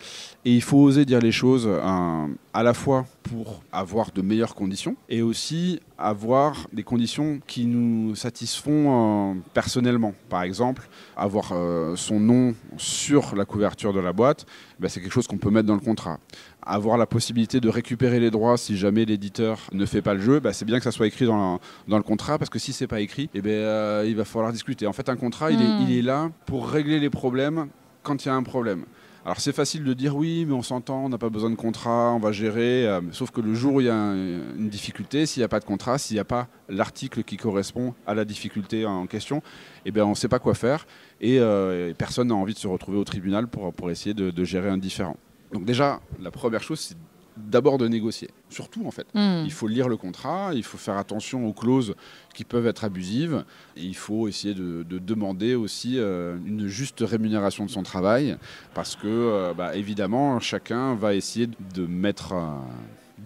et il faut oser dire les choses euh, à la fois pour avoir de meilleures conditions et aussi avoir des conditions qui nous satisfont euh, personnellement. Par exemple, avoir euh, son nom sur la couverture de la boîte, ben, c'est quelque chose qu'on peut mettre dans le contrat avoir la possibilité de récupérer les droits si jamais l'éditeur ne fait pas le jeu, bah, c'est bien que ça soit écrit dans, le, contrat parce que si c'est pas écrit, eh ben, euh, il va falloir discuter. En fait, un contrat, il, hmm. est, là pour régler les problèmes quand il y a un problème. Alors c'est facile de dire oui, mais on s'entend, on n'a pas besoin de contrat, on va gérer. Euh, sauf que le jour où il y a une difficulté, s'il n'y a pas de contrat, s'il n'y a pas l'article qui correspond à la difficulté en question, eh bien on ne sait pas quoi faire euh, et, personne n'a envie de se retrouver au tribunal pour, essayer de, de gérer un différent. Donc déjà, la première chose, c'est d'abord de négocier. Surtout, en fait. Hmm. Il faut lire le contrat, il faut faire attention aux clauses qui peuvent être abusives, il faut essayer de, demander aussi euh, une juste rémunération de son travail, parce que, euh, bah, évidemment, chacun va essayer de mettre... Euh,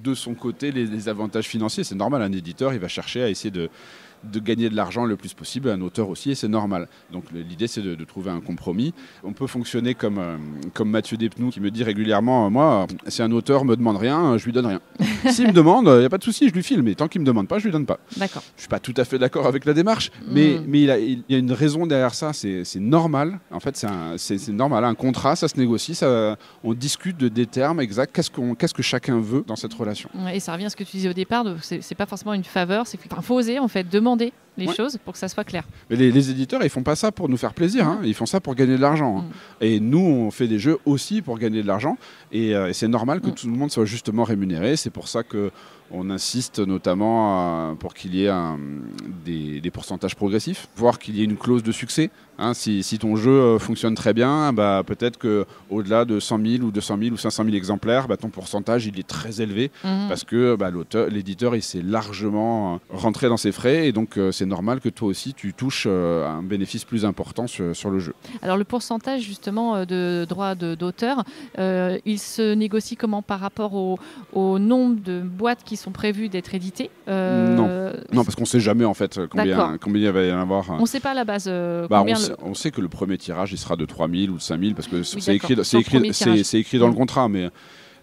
de son côté les avantages financiers. C'est normal, un éditeur, il va chercher à essayer de, de gagner de l'argent le plus possible, un auteur aussi, et c'est normal. Donc l'idée, c'est de, trouver un compromis. On peut fonctionner comme, euh, comme Mathieu Despnous qui me dit régulièrement, euh, moi, euh, si un auteur me demande rien, je lui donne rien. S'il me demande, il n'y a pas de souci, je lui file, mais tant qu'il ne me demande pas, je lui donne pas. D'accord. Je ne suis pas tout à fait d'accord avec la démarche, mais, hmm. mais il, y a une raison derrière ça, c'est normal. En fait, c'est normal, un contrat, ça se négocie, ça, on discute des termes exacts, qu'est-ce qu'on qu'est-ce que chacun veut dans cette relation. et ça revient à ce que tu disais au départ, c'est pas forcément une faveur, c'est qu'il faut oser en fait demander les choses pour que ça soit clair. Mais les, éditeurs, ils font pas ça pour nous faire plaisir, hein. ils font ça pour gagner de l'argent. Hein. Mm. Et nous, on fait des jeux aussi pour gagner de l'argent. Et, euh, c'est normal que mm. tout le monde soit justement rémunéré. C'est pour ça que on insiste notamment pour qu'il y ait des, pourcentages progressifs, voire qu'il y ait une clause de succès. Hein. si, ton jeu euh, fonctionne très bien, bah, peut-être qu'au-delà de 100 000 ou 200 000 ou 500 000 exemplaires, bah, ton pourcentage il est très élevé mmh parce que bah, l'éditeur il s'est largement euh, rentré dans ses frais et donc euh, c'est normal que toi aussi tu touches un bénéfice plus important sur, le jeu. Alors le pourcentage justement de droits d'auteur, il se négocie comment par rapport au nombre de boîtes qui sont prévus d'être édités euh, non. non. parce qu'on ne sait jamais en fait combien, combien il va y en avoir. Hein. On ne sait pas à la base. Euh, bah, on, sait, que le premier tirage il sera de 3000 ou de 5000 parce que c'est écrit, écrit, écrit, dans le contrat, mais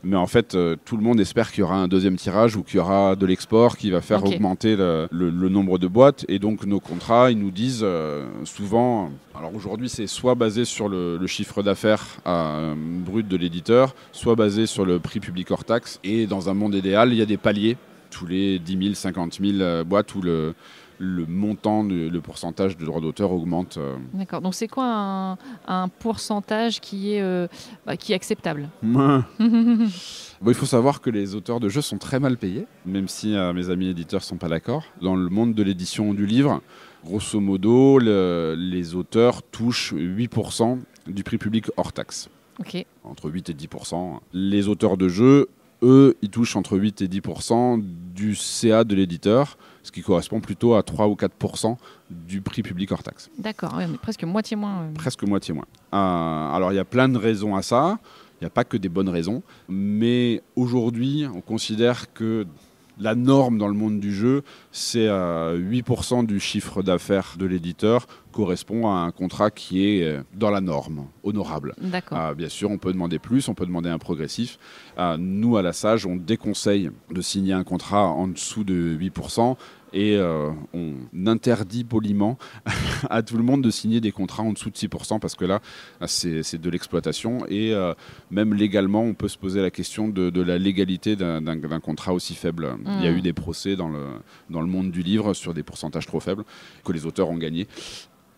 mais en fait, euh, tout le monde espère qu'il y aura un deuxième tirage ou qu'il y aura de l'export qui va faire augmenter le, nombre de boîtes. Et donc, nos contrats, ils nous disent euh, souvent. Alors aujourd'hui, c'est soit basé sur le, chiffre d'affaires euh, brut de l'éditeur, soit basé sur le prix public hors taxe. Et dans un monde idéal, il y a des paliers tous les 10 000, 50 000 boîtes où le le montant, le pourcentage de droits d'auteur augmente. Euh. D'accord. Donc c'est quoi un, pourcentage qui est, euh, bah, qui est acceptable bon, Il faut savoir que les auteurs de jeux sont très mal payés, même si euh, mes amis éditeurs ne sont pas d'accord. Dans le monde de l'édition du livre, grosso modo, les auteurs touchent 8% du prix public hors taxe. OK. Entre 8 et 10%. Les auteurs de jeux eux, ils touchent entre 8 et 10 du CA de l'éditeur, ce qui correspond plutôt à 3 ou 4 du prix public hors taxe. D'accord, presque moitié moins. Euh. Presque moitié moins. Euh, alors il y a plein de raisons à ça. Il n'y a pas que des bonnes raisons. Mais aujourd'hui, on considère que la norme dans le monde du jeu, c'est 8% euh, du chiffre d'affaires de l'éditeur correspond à un contrat qui est euh, dans la norme, honorable. Ah, bien sûr, on peut demander plus, on peut demander un progressif. Ah, nous, à la Sage, on déconseille de signer un contrat en dessous de 8% et euh, on interdit poliment à tout le monde de signer des contrats en dessous de 6% parce que là, c'est de l'exploitation et euh, même légalement, on peut se poser la question de, la légalité d'un contrat aussi faible. Il y a mm. eu des procès dans le, dans le monde du livre sur des pourcentages trop faibles que les auteurs ont gagnés.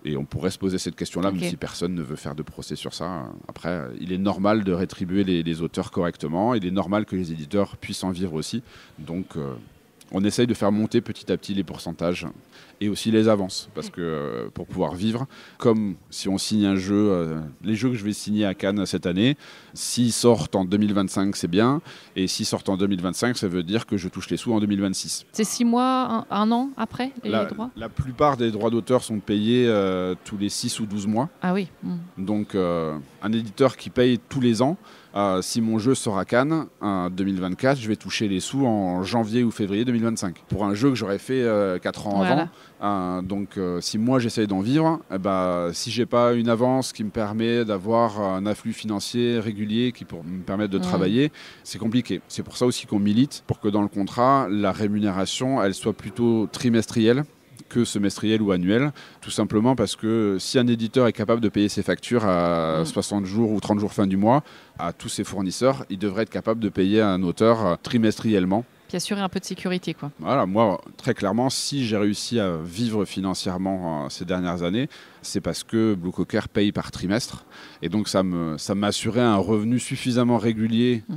Et on pourrait se poser cette question-là, même si personne ne veut faire de procès sur ça. Après, il est normal de rétribuer les, auteurs correctement, il est normal que les éditeurs puissent en vivre aussi. Donc, euh, on essaye de faire monter petit à petit les pourcentages et aussi les avances parce que euh, pour pouvoir vivre, comme si on signe un jeu, euh, les jeux que je vais signer à Cannes cette année, s'ils sortent en 2025, c'est bien, et s'ils sortent en 2025, ça veut dire que je touche les sous en 2026. C'est six mois, un, an après les droits La plupart des droits d'auteur sont payés euh, tous les six ou douze mois. Ah oui. Hmm. Donc un éditeur qui paye tous les ans, euh, si mon jeu sort à Cannes en euh, 2024, je vais toucher les sous en janvier ou février 2025 pour un jeu que j'aurais fait 4 euh, ans avant. donc si moi j'essaye d'en vivre, eh ben, si j'ai pas une avance qui me permet d'avoir un afflux financier régulier qui me permettre de travailler, c'est compliqué. C'est pour ça aussi qu'on milite pour que dans le contrat, la rémunération, elle soit plutôt trimestrielle que semestriel ou annuel, tout simplement parce que si un éditeur est capable de payer ses factures à 60 mmh. jours ou 30 jours fin du mois à tous ses fournisseurs, il devrait être capable de payer un auteur euh, trimestriellement assurer un peu de sécurité. Quoi. Voilà, moi, très clairement, si j'ai réussi à vivre financièrement euh, ces dernières années, c'est parce que Blue Cocker paye par trimestre. Et donc, ça m'assurait ça un revenu suffisamment régulier. Mmh.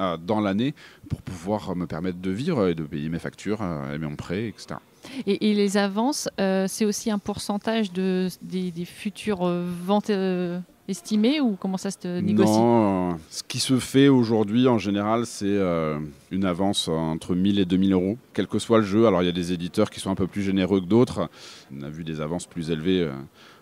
Euh, dans l'année pour pouvoir me permettre de vivre et de payer mes factures et mes prêts, etc. Et, les avances, euh, c'est aussi un pourcentage de, des, futures euh, ventes euh, estimées ou comment ça se négocie Non, ce qui se fait aujourd'hui en général, c'est une avance entre 1000 et 2000 euros, quel que soit le jeu. Alors il y a des éditeurs qui sont un peu plus généreux que d'autres. On a vu des avances plus élevées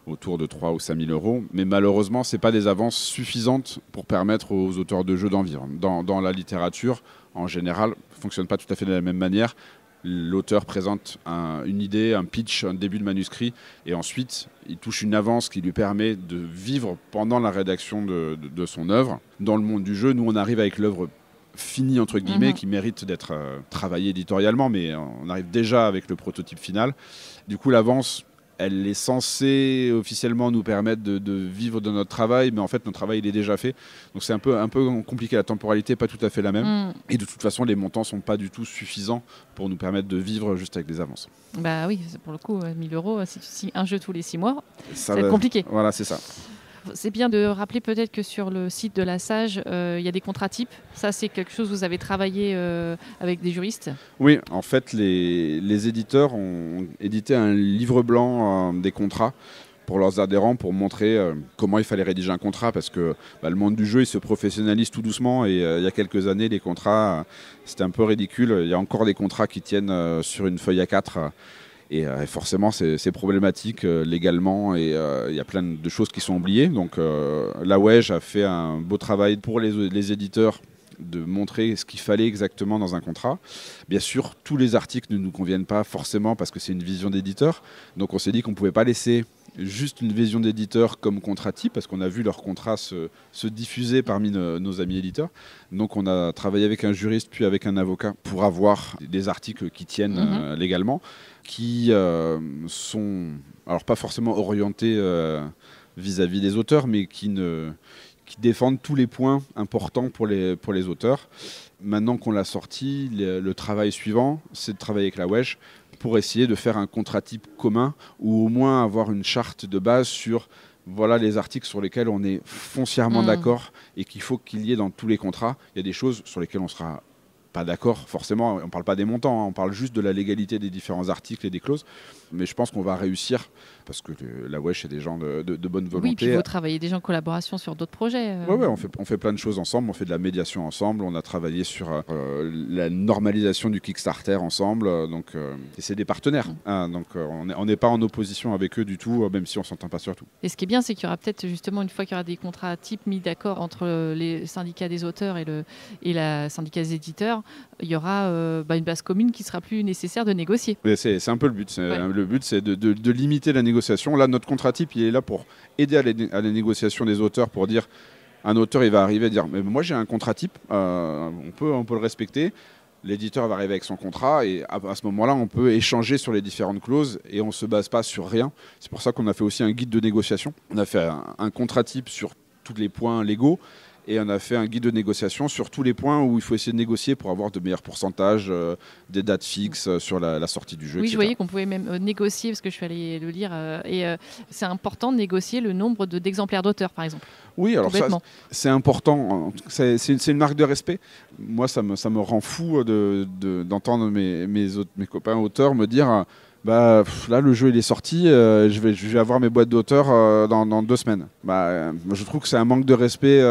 autour de 3 ou 5 000 euros. Mais malheureusement, ce n'est pas des avances suffisantes pour permettre aux auteurs de jeux d'en vivre. Dans, la littérature, en général, ne fonctionne pas tout à fait de la même manière l'auteur présente une idée, un pitch, un début de manuscrit, et ensuite il touche une avance qui lui permet de vivre pendant la rédaction de, son œuvre. Dans le monde du jeu, nous on arrive avec l'œuvre finie entre guillemets, mhm. qui mérite d'être euh, travaillée éditorialement, mais on arrive déjà avec le prototype final. Du coup, l'avance elle est censée officiellement nous permettre de, vivre de notre travail, mais en fait, notre travail, il est déjà fait. Donc, c'est un peu, un peu compliqué. La temporalité n'est pas tout à fait la même. Mm. Et de toute façon, les montants ne sont pas du tout suffisants pour nous permettre de vivre juste avec des avances. Bah oui, pour le coup, 1000 euh, euros, euh, si tu un jeu tous les six mois, ça, va être compliqué. Voilà, c'est ça c'est bien de rappeler peut-être que sur le site de la SAGE, euh, il y a des contrats types. Ça, c'est quelque chose vous avez travaillé euh, avec des juristes Oui, en fait, les, éditeurs ont édité un livre blanc euh, des contrats pour leurs adhérents pour montrer comment il fallait rédiger un contrat parce que bah, le monde du jeu il se professionnalise tout doucement et il y a quelques années les contrats c'était un peu ridicule il y a encore des contrats qui tiennent sur une feuille à 4 euh, et forcément, c'est problématique euh, légalement et euh, il y a plein de choses qui sont oubliées. Donc la WEG a fait un beau travail pour les, les éditeurs de montrer ce qu'il fallait exactement dans un contrat. Bien sûr, tous les articles ne nous conviennent pas forcément parce que c'est une vision d'éditeur. Donc on s'est dit qu'on ne pouvait pas laisser juste une vision d'éditeur comme contrat parce qu'on a vu leur contrat se, diffuser parmi nos, amis éditeurs. Donc on a travaillé avec un juriste puis avec un avocat pour avoir des articles qui tiennent mhm. euh, légalement, qui euh, sont, alors pas forcément orientés euh, vis-à-vis des auteurs, mais qui ne défendent tous les points importants pour les, pour les auteurs. Maintenant qu'on l'a sorti, le, travail suivant, c'est de travailler avec la WESH pour essayer de faire un contrat type commun ou au moins avoir une charte de base sur voilà les articles sur lesquels on est foncièrement hmm. d'accord et qu'il faut qu'il y ait dans tous les contrats. Il y a des choses sur lesquelles on ne sera pas d'accord forcément, on ne parle pas des montants, hein. on parle juste de la légalité des différents articles et des clauses mais je pense qu'on va réussir parce que la Wesh est des gens de, bonne volonté. Oui, puis vous travaillez déjà en collaboration sur d'autres projets. Euh. Oui, ouais, on, fait, on fait plein de choses ensemble, on fait de la médiation ensemble, on a travaillé sur euh, la normalisation du Kickstarter ensemble, euh, donc, et c'est des partenaires, mm. hein, donc on n'est pas en opposition avec eux du tout, même si on s'entend pas sur tout. Et ce qui est bien, c'est qu'il y aura peut-être justement, une fois qu'il y aura des contrats type mis d'accord entre les syndicats des auteurs et, le, et la syndicat des éditeurs, il y aura bah, une base commune qui sera plus nécessaire de négocier. C'est un peu le but. Le le but, c'est de, limiter la négociation. Là, notre contrat type, il est là pour aider à, la négociation des auteurs, pour dire un auteur, il va arriver et dire mais moi j'ai un contrat type, euh, on peut on peut le respecter. L'éditeur va arriver avec son contrat et à, ce moment-là, on peut échanger sur les différentes clauses et on se base pas sur rien. C'est pour ça qu'on a fait aussi un guide de négociation. On a fait un contrat type sur tous les points légaux et on a fait un guide de négociation sur tous les points où il faut essayer de négocier pour avoir de meilleurs pourcentages, euh, des dates fixes euh, sur la, sortie du jeu. Oui, je voyais qu'on pouvait même euh, négocier, parce que je suis allé le lire, et c'est important de négocier le nombre d'exemplaires d'auteurs, par exemple. Oui, alors ça, c'est important. C'est une, marque de respect. Moi, ça me, ça me rend fou d'entendre de, mes, mes copains auteurs me dire bah là le jeu il est sorti, euh, je, vais, je vais avoir mes boîtes d'auteur euh, dans, deux semaines. Bah, euh, je trouve que c'est un manque de respect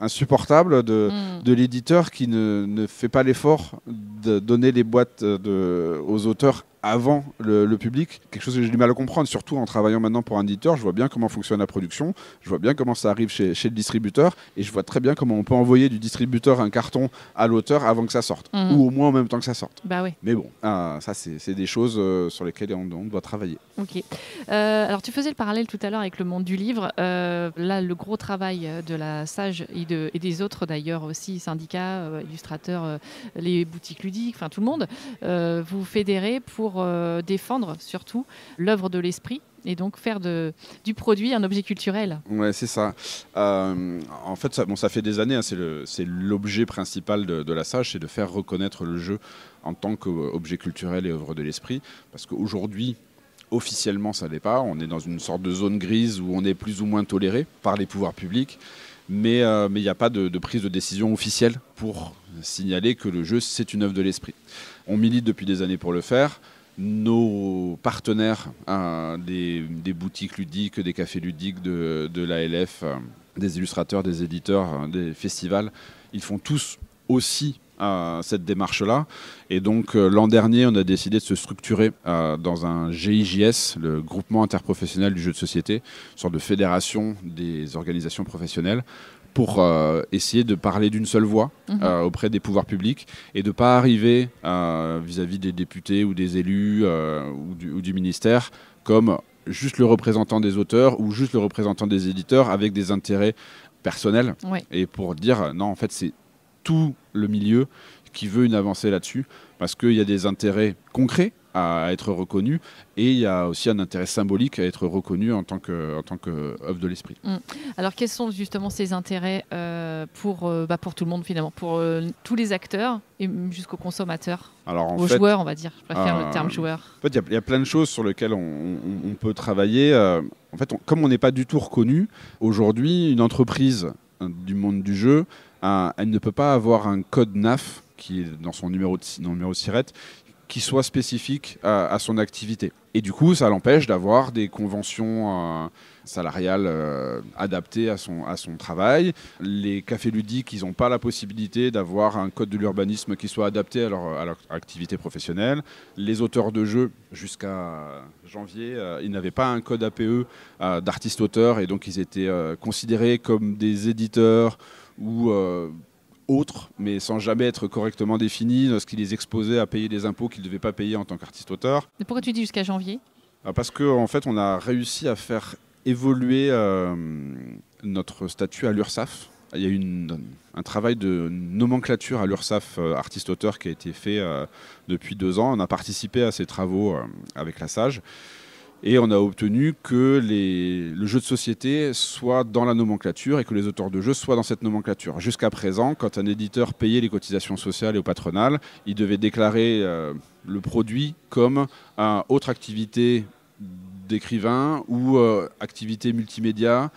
insupportable hmm. de, l'éditeur qui ne, ne, fait pas l'effort de donner les boîtes de, aux auteurs avant le, public, quelque chose que j'ai du mal à comprendre, surtout en travaillant maintenant pour un éditeur, je vois bien comment fonctionne la production, je vois bien comment ça arrive chez, le distributeur, et je vois très bien comment on peut envoyer du distributeur un carton à l'auteur avant que ça sorte, mhm. ou au moins en même temps que ça sorte. Bah oui. Mais bon, ah, ça c'est des choses euh, sur lesquelles on, doit travailler. Ok. Euh, alors tu faisais le parallèle tout à l'heure avec le monde du livre. Euh, là, le gros travail de la Sage et, et des autres d'ailleurs aussi, syndicats, illustrateurs, les boutiques ludiques, enfin tout le monde, vous fédérez pour euh, défendre surtout l'œuvre de l'esprit et donc faire de, du produit un objet culturel. Ouais, c'est ça. Euh, en fait, ça, bon, ça fait des années, hein, c'est l'objet principal de, la SAGE, c'est de faire reconnaître le jeu en tant qu'objet culturel et œuvre de l'esprit, parce qu'aujourd'hui, officiellement, ça n'est pas. On est dans une sorte de zone grise où on est plus ou moins toléré par les pouvoirs publics, mais euh, il n'y a pas de, de prise de décision officielle pour signaler que le jeu, c'est une œuvre de l'esprit. On milite depuis des années pour le faire nos partenaires euh, des, boutiques ludiques, des cafés ludiques de, de l'ALF, euh, des illustrateurs, des éditeurs, euh, des festivals, ils font tous aussi cette démarche-là. Et donc l'an dernier, on a décidé de se structurer dans un GIJS, le groupement interprofessionnel du jeu de société, une sorte de fédération des organisations professionnelles, pour euh, essayer de parler d'une seule voix mhm. euh, auprès des pouvoirs publics et de ne pas arriver euh, vis-à-vis des députés ou des élus ou du, ministère comme juste le représentant des auteurs ou juste le représentant des éditeurs avec des intérêts personnels. Et pour dire, non, en fait, c'est tout le milieu qui veut une avancée là-dessus parce qu'il y a des intérêts concrets à être reconnu et il y a aussi un intérêt symbolique à être reconnu en tant que en tant que de l'esprit. Mm. Alors quels sont justement ces intérêts euh, pour euh, bah, pour tout le monde finalement pour euh, tous les acteurs et jusqu'aux consommateurs Alors aux joueurs on va dire je préfère le terme joueur. il y, a plein de choses sur lesquelles on, peut travailler. en fait comme on n'est pas du tout reconnu aujourd'hui une entreprise du monde du jeu elle ne peut pas avoir un code NAF qui est dans son numéro de, numéro qui soit spécifique à, son activité. Et du coup, ça l'empêche d'avoir des conventions euh, salariales euh, adaptées à son, à son travail. Les cafés ludiques, ils n'ont pas la possibilité d'avoir un code de l'urbanisme qui soit adapté à leur, à leur, activité professionnelle. Les auteurs de jeux, jusqu'à janvier, euh, ils n'avaient pas un code APE d'artiste-auteur et donc ils étaient considérés comme des éditeurs ou autres, mais sans jamais être correctement définis, euh, ce qui les exposait à payer des impôts qu'ils ne devaient pas payer en tant qu'artiste-auteur. Pourquoi tu dis jusqu'à janvier ah, Parce qu'en fait, on a réussi à faire évoluer euh, notre statut à l'URSSAF. Il y a eu un travail de nomenclature à l'URSSAF euh, artiste-auteur qui a été fait depuis deux ans. On a participé à ces travaux avec la SAGE. Et on a obtenu que le jeu de société soit dans la nomenclature et que les auteurs de jeux soient dans cette nomenclature. Jusqu'à présent, quand un éditeur payait les cotisations sociales et au patronal, il devait déclarer euh, le produit comme une autre activité d'écrivain ou euh, activité multimédia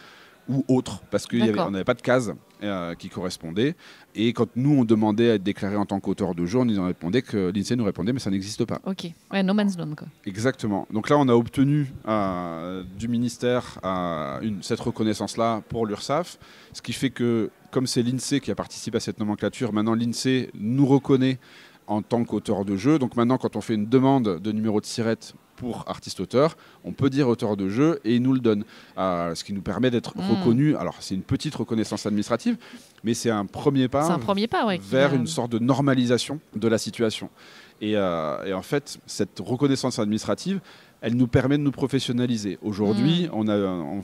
ou autre, parce qu'on n'avait pas de case euh, qui correspondait. Et quand nous, on demandait à être déclaré en tant qu'auteur de jour, on répondait que l'INSEE nous répondait, mais ça n'existe pas. Ok, ouais, no man's land. Exactement. Donc là, on a obtenu euh, du ministère euh, une, cette reconnaissance-là pour l'URSSAF, ce qui fait que, comme c'est l'INSEE qui a participé à cette nomenclature, maintenant l'INSEE nous reconnaît en tant qu'auteur de jeu. Donc maintenant, quand on fait une demande de numéro de SIRET pour artiste-auteur, on peut dire auteur de jeu et il nous le donne. Euh, ce qui nous permet d'être hmm. reconnu. Alors, c'est une petite reconnaissance administrative, mais c'est un premier pas, un premier pas vers une sorte de normalisation de la situation. et euh, en fait, cette reconnaissance administrative, elle nous permet de nous professionnaliser. Aujourd'hui, mm.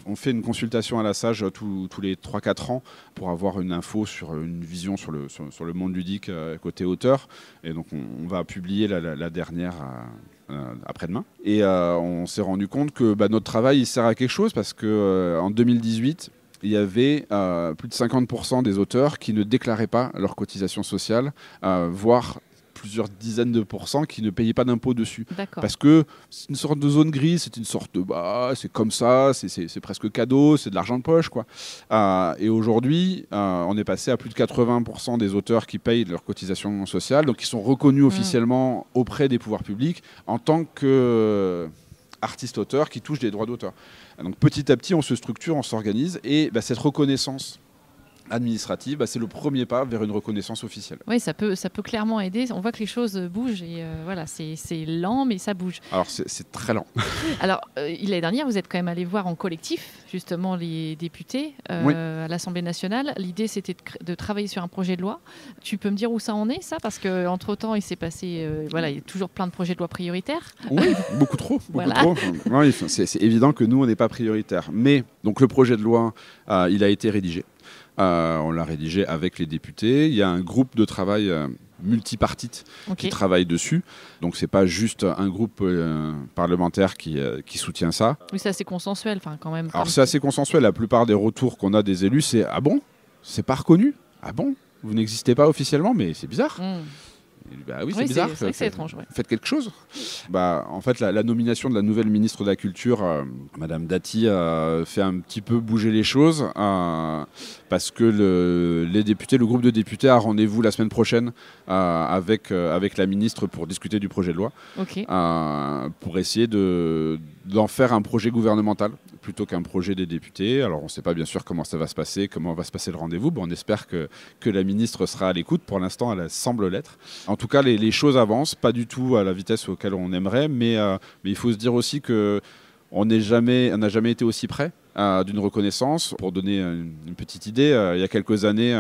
on, fait une consultation à la Sage tous, les 3-4 ans pour avoir une info sur une vision sur le, monde ludique euh, côté auteur. Et donc, on, va publier la, dernière. Euh, euh, après-demain. Et on s'est rendu compte que bah, notre travail il sert à quelque chose parce qu'en en 2018, il y avait plus de 50% des auteurs qui ne déclaraient pas leur cotisation sociale, voire plusieurs dizaines de pourcents qui ne payaient pas d'impôts dessus. Parce que c'est une sorte de zone grise, c'est une sorte de bah, c'est comme ça, c'est presque cadeau, c'est de l'argent de poche. quoi. Euh, et aujourd'hui, euh, on est passé à plus de 80% des auteurs qui payent leurs cotisations sociales, donc ils sont reconnus hmm. officiellement auprès des pouvoirs publics en tant que euh, auteurs qui touchent des droits d'auteur. Donc petit à petit, on se structure, on s'organise, et bah, cette reconnaissance administrative, bah, c'est le premier pas vers une reconnaissance officielle. Oui, ça peut, ça peut clairement aider. On voit que les choses bougent et euh, voilà, c'est lent, mais ça bouge. Alors, c'est très lent. Alors, euh, l'année dernière, vous êtes quand même allé voir en collectif, justement, les députés euh, à l'Assemblée nationale. L'idée, c'était de, travailler sur un projet de loi. Tu peux me dire où ça en est, ça Parce qu'entre-temps, il s'est passé, voilà, il y a toujours plein de projets de loi prioritaires. Oui, beaucoup trop. c'est évident que nous, on n'est pas prioritaire. Mais, donc, le projet de loi, il a été rédigé. Euh, on l'a rédigé avec les députés. Il y a un groupe de travail euh, multipartite qui travaille dessus. Donc ce n'est pas juste un groupe euh, parlementaire qui, soutient ça. Oui, c'est assez consensuel quand même. Alors c'est assez consensuel. La plupart des retours qu'on a des élus, c'est Ah bon C'est pas reconnu Ah bon Vous n'existez pas officiellement, mais c'est bizarre. Hmm. Bah oui, c'est étrange. Faites quelque chose. Bah, en fait, la, nomination de la nouvelle ministre de la Culture, Mme euh, Madame Dati, euh, fait un petit peu bouger les choses euh, parce que le, les députés, le groupe de députés a rendez-vous la semaine prochaine avec, avec la ministre pour discuter du projet de loi, pour essayer de d'en faire un projet gouvernemental plutôt qu'un projet des députés. Alors on ne sait pas bien sûr comment ça va se passer, comment va se passer le rendez-vous. Bon, on espère que, que la ministre sera à l'écoute. Pour l'instant, elle semble l'être. En tout cas, les, choses avancent, pas du tout à la vitesse auquel on aimerait, mais, euh, il faut se dire aussi que on n'a jamais, jamais, été aussi près euh, d'une reconnaissance. Pour donner une, petite idée, euh, il y a quelques années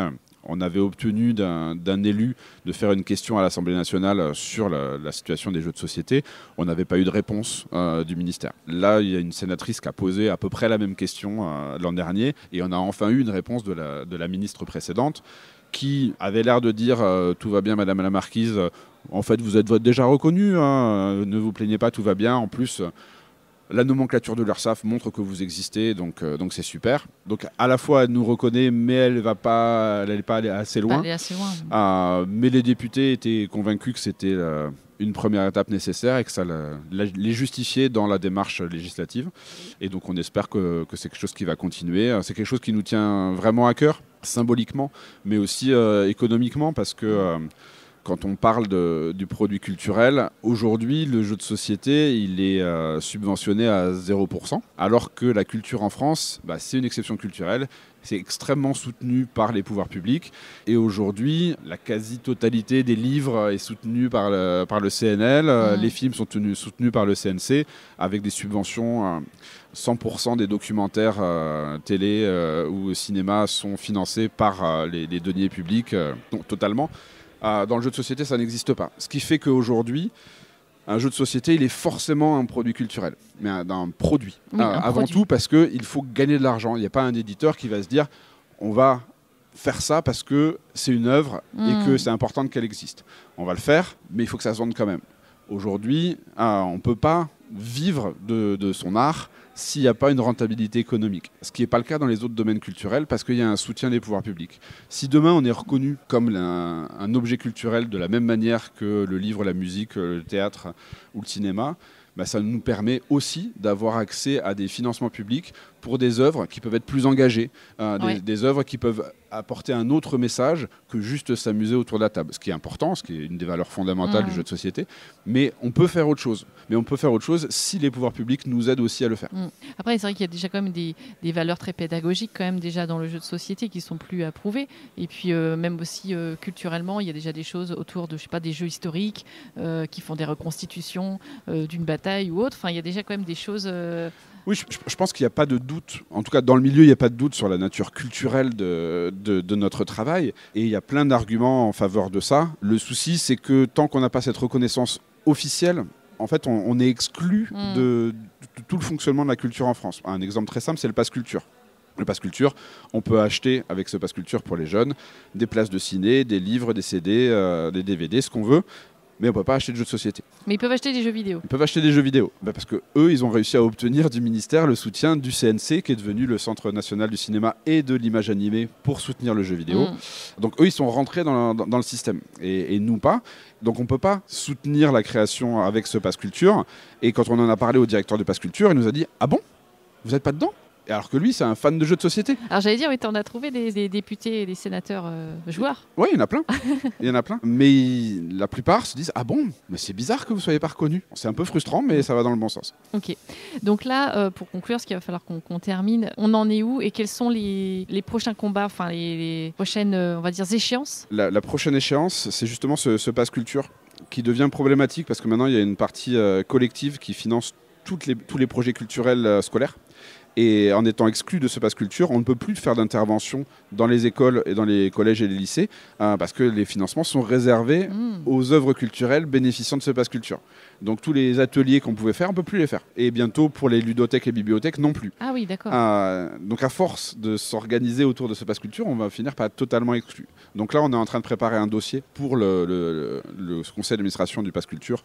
on avait obtenu d'un élu de faire une question à l'Assemblée nationale sur la, situation des jeux de société. On n'avait pas eu de réponse euh, du ministère. Là, il y a une sénatrice qui a posé à peu près la même question euh, l'an dernier et on a enfin eu une réponse de la, ministre précédente qui avait l'air de dire euh, tout va bien madame la marquise en fait vous êtes déjà reconnue hein. ne vous plaignez pas tout va bien en plus la nomenclature de l'URSAF montre que vous existez, donc euh, donc c'est super. Donc à la fois elle nous reconnaît, mais elle va pas, elle n'est pas allée assez loin. assez loin. Ah, mais les députés étaient convaincus que c'était euh, une première étape nécessaire et que ça les justifiait dans la démarche législative. Et donc on espère que, que c'est quelque chose qui va continuer. C'est quelque chose qui nous tient vraiment à cœur symboliquement, mais aussi euh, économiquement parce que quand on parle du produit culturel, aujourd'hui, le jeu de société, il est euh, subventionné à 0%, alors que la culture en France, bah, c'est une exception culturelle, c'est extrêmement soutenu par les pouvoirs publics. Et aujourd'hui, la quasi-totalité des livres est soutenue par le, CNL, euh, mmh. les films sont soutenus par le CNC, avec des subventions. 100% euh, des documentaires télé ou cinéma sont financés par les, deniers publics, totalement. Ah, dans le jeu de société, ça n'existe pas. Ce qui fait qu'aujourd'hui, un jeu de société, il est forcément un produit culturel, mais un, produit. Ah, avant tout parce qu'il faut gagner de l'argent. Il n'y a pas un éditeur qui va se dire on va faire ça parce que c'est une œuvre et hmm. que c'est important qu'elle existe. On va le faire, mais il faut que ça se vende quand même. Aujourd'hui, ah, on ne peut pas vivre de, son art s'il n'y a pas une rentabilité économique. Ce qui n'est pas le cas dans les autres domaines culturels parce qu'il y a un soutien des pouvoirs publics. Si demain on est reconnu comme un, objet culturel de la même manière que le livre, la musique, euh, le théâtre ou le cinéma, bah, ça nous permet aussi d'avoir accès à des financements publics pour des œuvres qui peuvent être plus engagées, euh, des, œuvres qui peuvent apporter un autre message que juste s'amuser autour de la table, ce qui est important, ce qui est une des valeurs fondamentales du mm. jeu de société. Mais on peut faire autre chose. Mais on peut faire autre chose si les pouvoirs publics nous aident aussi à le faire. Mm. Après, c'est vrai qu'il y a déjà quand même des, valeurs très pédagogiques quand même déjà dans le jeu de société qui sont plus approuvées. Et puis euh, même aussi euh, culturellement, il y a déjà des choses autour de, je sais pas, des jeux historiques qui font des reconstitutions d'une bataille ou autre. Enfin, il y a déjà quand même des choses oui, je, pense qu'il n'y a pas de doute, en tout cas dans le milieu, il n'y a pas de doute sur la nature culturelle de, de, notre travail, et il y a plein d'arguments en faveur de ça. Le souci, c'est que tant qu'on n'a pas cette reconnaissance officielle, en fait, on, est exclu mm. de, tout le fonctionnement de la culture en France. Un exemple très simple, c'est le pass culture. Le pass culture, on peut acheter avec ce pass culture pour les jeunes des places de ciné, des livres, des CD, euh, des DVD, ce qu'on veut mais on peut pas acheter de jeux de société. Mais ils peuvent acheter des jeux vidéo. Ils peuvent acheter des jeux vidéo, bah, parce que eux, ils ont réussi à obtenir du ministère le soutien du CNC, qui est devenu le Centre national du cinéma et de l'image animée, pour soutenir le jeu vidéo. Mm. Donc eux, ils sont rentrés dans, le système, et, nous pas. Donc on ne peut pas soutenir la création avec ce passe culture. Et quand on en a parlé au directeur du passe culture, il nous a dit ah bon, vous n'êtes pas dedans alors que lui, c'est un fan de jeux de société. Alors j'allais dire, oui, t'en as trouvé des, députés et des sénateurs euh, joueurs. Oui, il y en a plein. il y en a plein. Mais la plupart se disent, ah bon, mais c'est bizarre que vous soyez pas reconnu. C'est un peu frustrant, mais ça va dans le bon sens. Ok. Donc là, euh, pour conclure, ce qu'il va falloir qu'on termine, on en est où et quels sont les, prochains combats, enfin les, prochaines, euh, on va dire, échéances la, prochaine échéance, c'est justement ce, passe pass culture qui devient problématique parce que maintenant il y a une partie collective qui finance tous les projets culturels scolaires. Et en étant exclu de ce passe culture, on ne peut plus faire d'intervention dans les écoles et dans les collèges et les lycées hein, parce que les financements sont réservés hmm. aux œuvres culturelles bénéficiant de ce passe culture. Donc tous les ateliers qu'on pouvait faire, on ne peut plus les faire. Et bientôt pour les ludothèques et bibliothèques non plus. Ah oui, d'accord. Ah, donc à force de s'organiser autour de ce passe culture, on va finir par être totalement exclu. Donc là, on est en train de préparer un dossier pour le, conseil d'administration du passe culture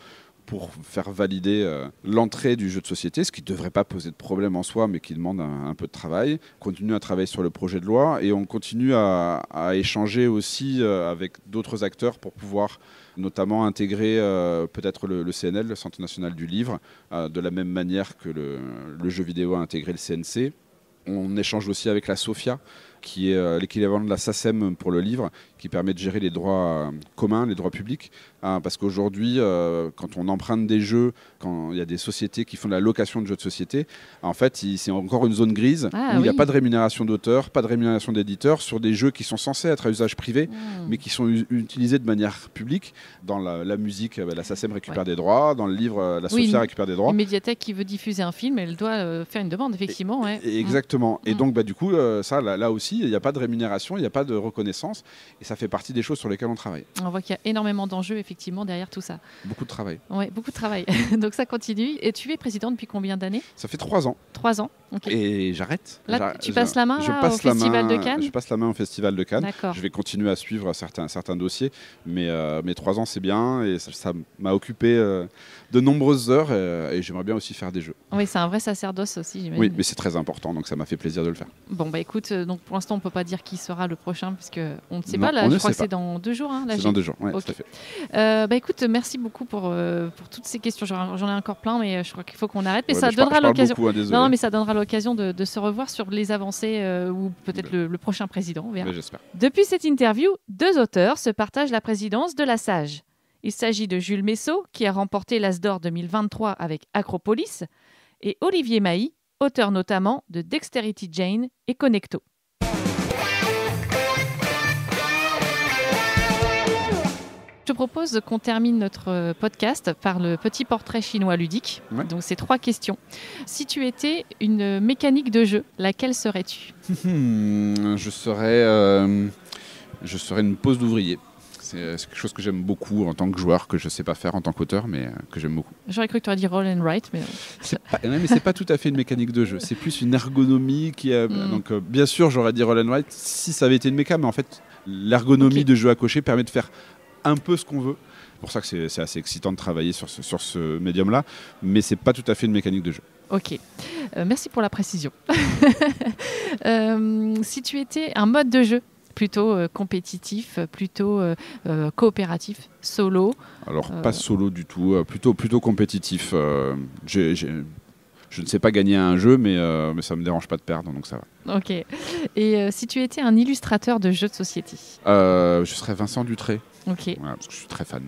pour faire valider euh, l'entrée du jeu de société, ce qui ne devrait pas poser de problème en soi, mais qui demande un, peu de travail. On continue à travailler sur le projet de loi et on continue à, échanger aussi euh, avec d'autres acteurs pour pouvoir notamment intégrer euh, peut-être le, CNL, le Centre national du livre, de la même manière que le, le jeu vidéo a intégré le CNC. On échange aussi avec la SOFIA, qui est l'équivalent de la SACEM pour le livre, qui permet de gérer les droits euh, communs, les droits publics. Euh, parce qu'aujourd'hui, euh, quand on emprunte des jeux, quand il y a des sociétés qui font de la location de jeux de société, en fait, c'est encore une zone grise ah où il n'y a pas de rémunération d'auteur, pas de rémunération d'éditeur sur des jeux qui sont censés être à usage privé, ah. mais qui sont utilisés de manière publique. Dans la, musique, bah, la SACEM récupère des droits, dans le livre, la récupère des droits. Une médiathèque qui veut diffuser un film, elle doit faire une demande, effectivement. Exactement. Et mm. donc, bah, du coup, ça, là, là aussi, il n'y a pas de rémunération, il n'y a pas de reconnaissance. Et ça, ça fait partie des choses sur lesquelles on travaille. On voit qu'il y a énormément d'enjeux effectivement derrière tout ça. Beaucoup de travail. Oui, beaucoup de travail. Donc ça continue. Et tu es président depuis combien d'années Ça fait trois ans. Trois ans. Et j'arrête. Là, tu passes la main au Festival de Cannes Je passe la main au Festival de Cannes. Je vais continuer à suivre certains, certains dossiers, mais, euh, trois ans, c'est bien et ça m'a occupé euh, de nombreuses heures euh, et j'aimerais bien aussi faire des jeux. Oui, c'est un vrai sacerdoce aussi, Oui, mais c'est très important, donc ça m'a fait plaisir de le faire. Bon, bah écoute, donc pour l'instant, on ne peut pas dire qui sera le prochain, puisque on ne sait pas je crois que c'est dans deux jours. Hein, c'est dans deux jours, oui, tout à fait. Euh, bah, écoute, merci beaucoup pour, euh, pour toutes ces questions. J'en ai encore plein, mais euh, je crois qu'il faut qu'on arrête. Mais, ça donnera l'occasion. Hein, non, mais ça donnera l'occasion de, se revoir sur les avancées ou peut-être bah. le, prochain président. Depuis cette interview, deux auteurs se partagent la présidence de la Sage. Il s'agit de Jules Messot, qui a remporté l'Asdor 2023 avec Acropolis, et Olivier Mailly, auteur notamment de Dexterity Jane et Connecto. Je te propose qu'on termine notre euh, podcast par le petit portrait chinois ludique. Donc, c'est trois questions. Si tu étais une mécanique de jeu, laquelle serais-tu hmm, Je serais, euh, je serais une pose d'ouvrier. Euh, c'est quelque chose que j'aime beaucoup en tant que joueur, que je ne sais pas faire en tant qu'auteur, mais que j'aime beaucoup. J'aurais cru que tu aurais dit roll and write, mais. C'est mais c'est pas tout à fait une mécanique de jeu. C'est plus une ergonomie qui. A, hmm. Donc, bien sûr, j'aurais dit roll and write si ça avait été une méca, mais en fait, l'ergonomie de jeu à cocher permet de faire un peu ce qu'on veut. C'est pour ça que c'est assez excitant de travailler sur ce, sur ce médium-là, mais c'est pas tout à fait une mécanique de jeu. Ok, euh, merci pour la précision. Euh, si tu étais un mode de jeu plutôt euh, compétitif, plutôt coopératif, solo Alors pas solo du tout, plutôt, plutôt compétitif. je ne sais pas gagner un jeu, mais, mais ça ne me dérange pas de perdre, donc ça va. Ok, et si tu étais un illustrateur de jeux de société Je serais Vincent Dutré. Ok. parce que je suis très fan.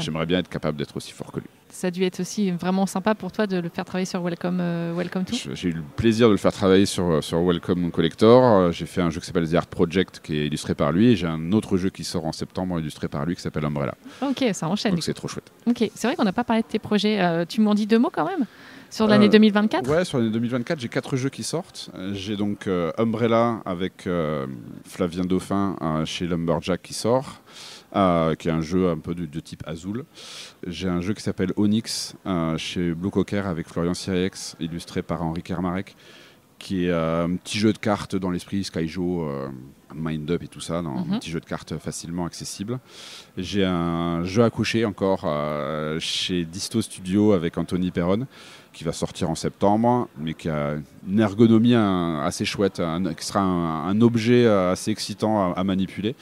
J'aimerais bien être capable d'être aussi fort que lui. Ça a dû être aussi vraiment sympa pour toi de le faire travailler sur Welcome, euh, Welcome To J'ai eu le plaisir de le faire travailler sur, euh, sur Welcome Collector. Euh, j'ai fait un jeu qui s'appelle The Art Project qui est illustré par lui. Et j'ai un autre jeu qui sort en septembre illustré par lui qui s'appelle Umbrella. Ok, ça enchaîne. Donc c'est trop chouette. Ok, c'est vrai qu'on n'a pas parlé de tes projets. tu m'en dis deux mots quand même sur l'année 2024 Ouais, sur l'année 2024, j'ai quatre jeux qui sortent. J'ai donc Umbrella avec Flavien Dauphin chez Lumberjack qui sort. Ah, qui est un jeu un peu de, type Azul. J'ai un jeu qui s'appelle Onyx euh, chez Blue Cocker avec Florian Siriex, illustré par Henri Kermarek, qui est euh, un petit jeu de cartes dans l'esprit Skyjo, euh, Mind Up et tout ça, dans un mhm. petit jeu de cartes facilement accessible. J'ai un jeu à coucher encore chez Disto Studio avec Anthony Perron qui va sortir en septembre, mais qui a une ergonomie assez chouette, qui sera un, objet euh, assez excitant à, manipuler.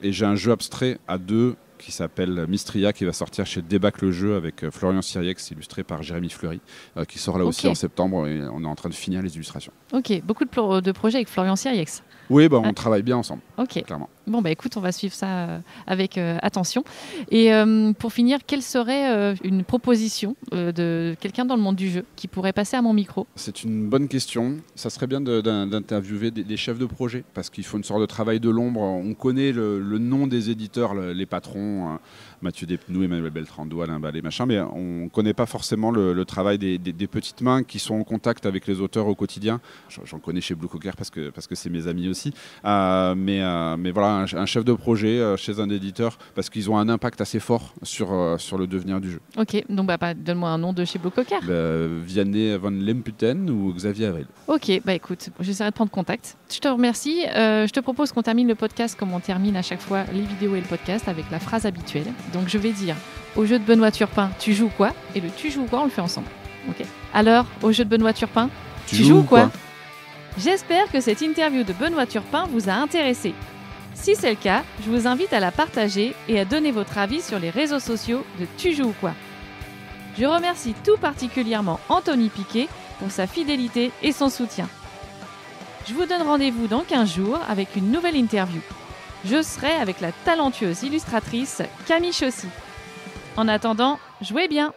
Et j'ai un jeu abstrait à deux qui s'appelle Mistria, qui va sortir chez Débac le jeu avec euh, Florian Siriex, illustré par Jérémy Fleury, euh, qui sort là aussi en septembre on est en train de finir les illustrations. Ok, beaucoup de, projets avec Florian Siriex. Oui, bah, on ah. travaille bien ensemble. Ok. Clairement. Bon, bah écoute, on va suivre ça euh, avec euh, attention. Et euh, pour finir, quelle serait une proposition de quelqu'un dans le monde du jeu qui pourrait passer à mon micro C'est une bonne question. Ça serait bien d'interviewer des, chefs de projet parce qu'il faut une sorte de travail de l'ombre. On connaît le, nom des éditeurs, les patrons. Hein. Mathieu Despnous, Emmanuel Beltrando, Alain Ballet, machin, mais on ne connaît pas forcément le, travail des, petites mains qui sont en contact avec les auteurs au quotidien. J'en connais chez Blue Cocker parce que c'est parce que mes amis aussi. Euh, euh, mais, voilà, un, chef de projet euh, chez un éditeur, parce qu'ils ont un impact assez fort sur, sur le devenir du jeu. Ok, donc bah, bah donne-moi un nom de chez Blue Cocker. Bah, Vianney Van Lemputen ou Xavier Avril. Ok, bah écoute, j'essaierai de prendre contact. Je te remercie. je te propose qu'on termine le podcast comme on termine à chaque fois les vidéos et le podcast avec la phrase habituelle. Donc je vais dire au jeu de Benoît Turpin, tu joues quoi Et le tu joues quoi, on le fait ensemble. Ok. Alors, au jeu de Benoît Turpin, tu, joues, quoi, quoi J'espère que cette interview de Benoît Turpin vous a intéressé. Si c'est le cas, je vous invite à la partager et à donner votre avis sur les réseaux sociaux de Tu joues ou quoi. Je remercie tout particulièrement Anthony Piquet pour sa fidélité et son soutien. Je vous donne rendez-vous dans 15 jours avec une nouvelle interview je serai avec la talentueuse illustratrice Camille Chaussy. En attendant, jouez bien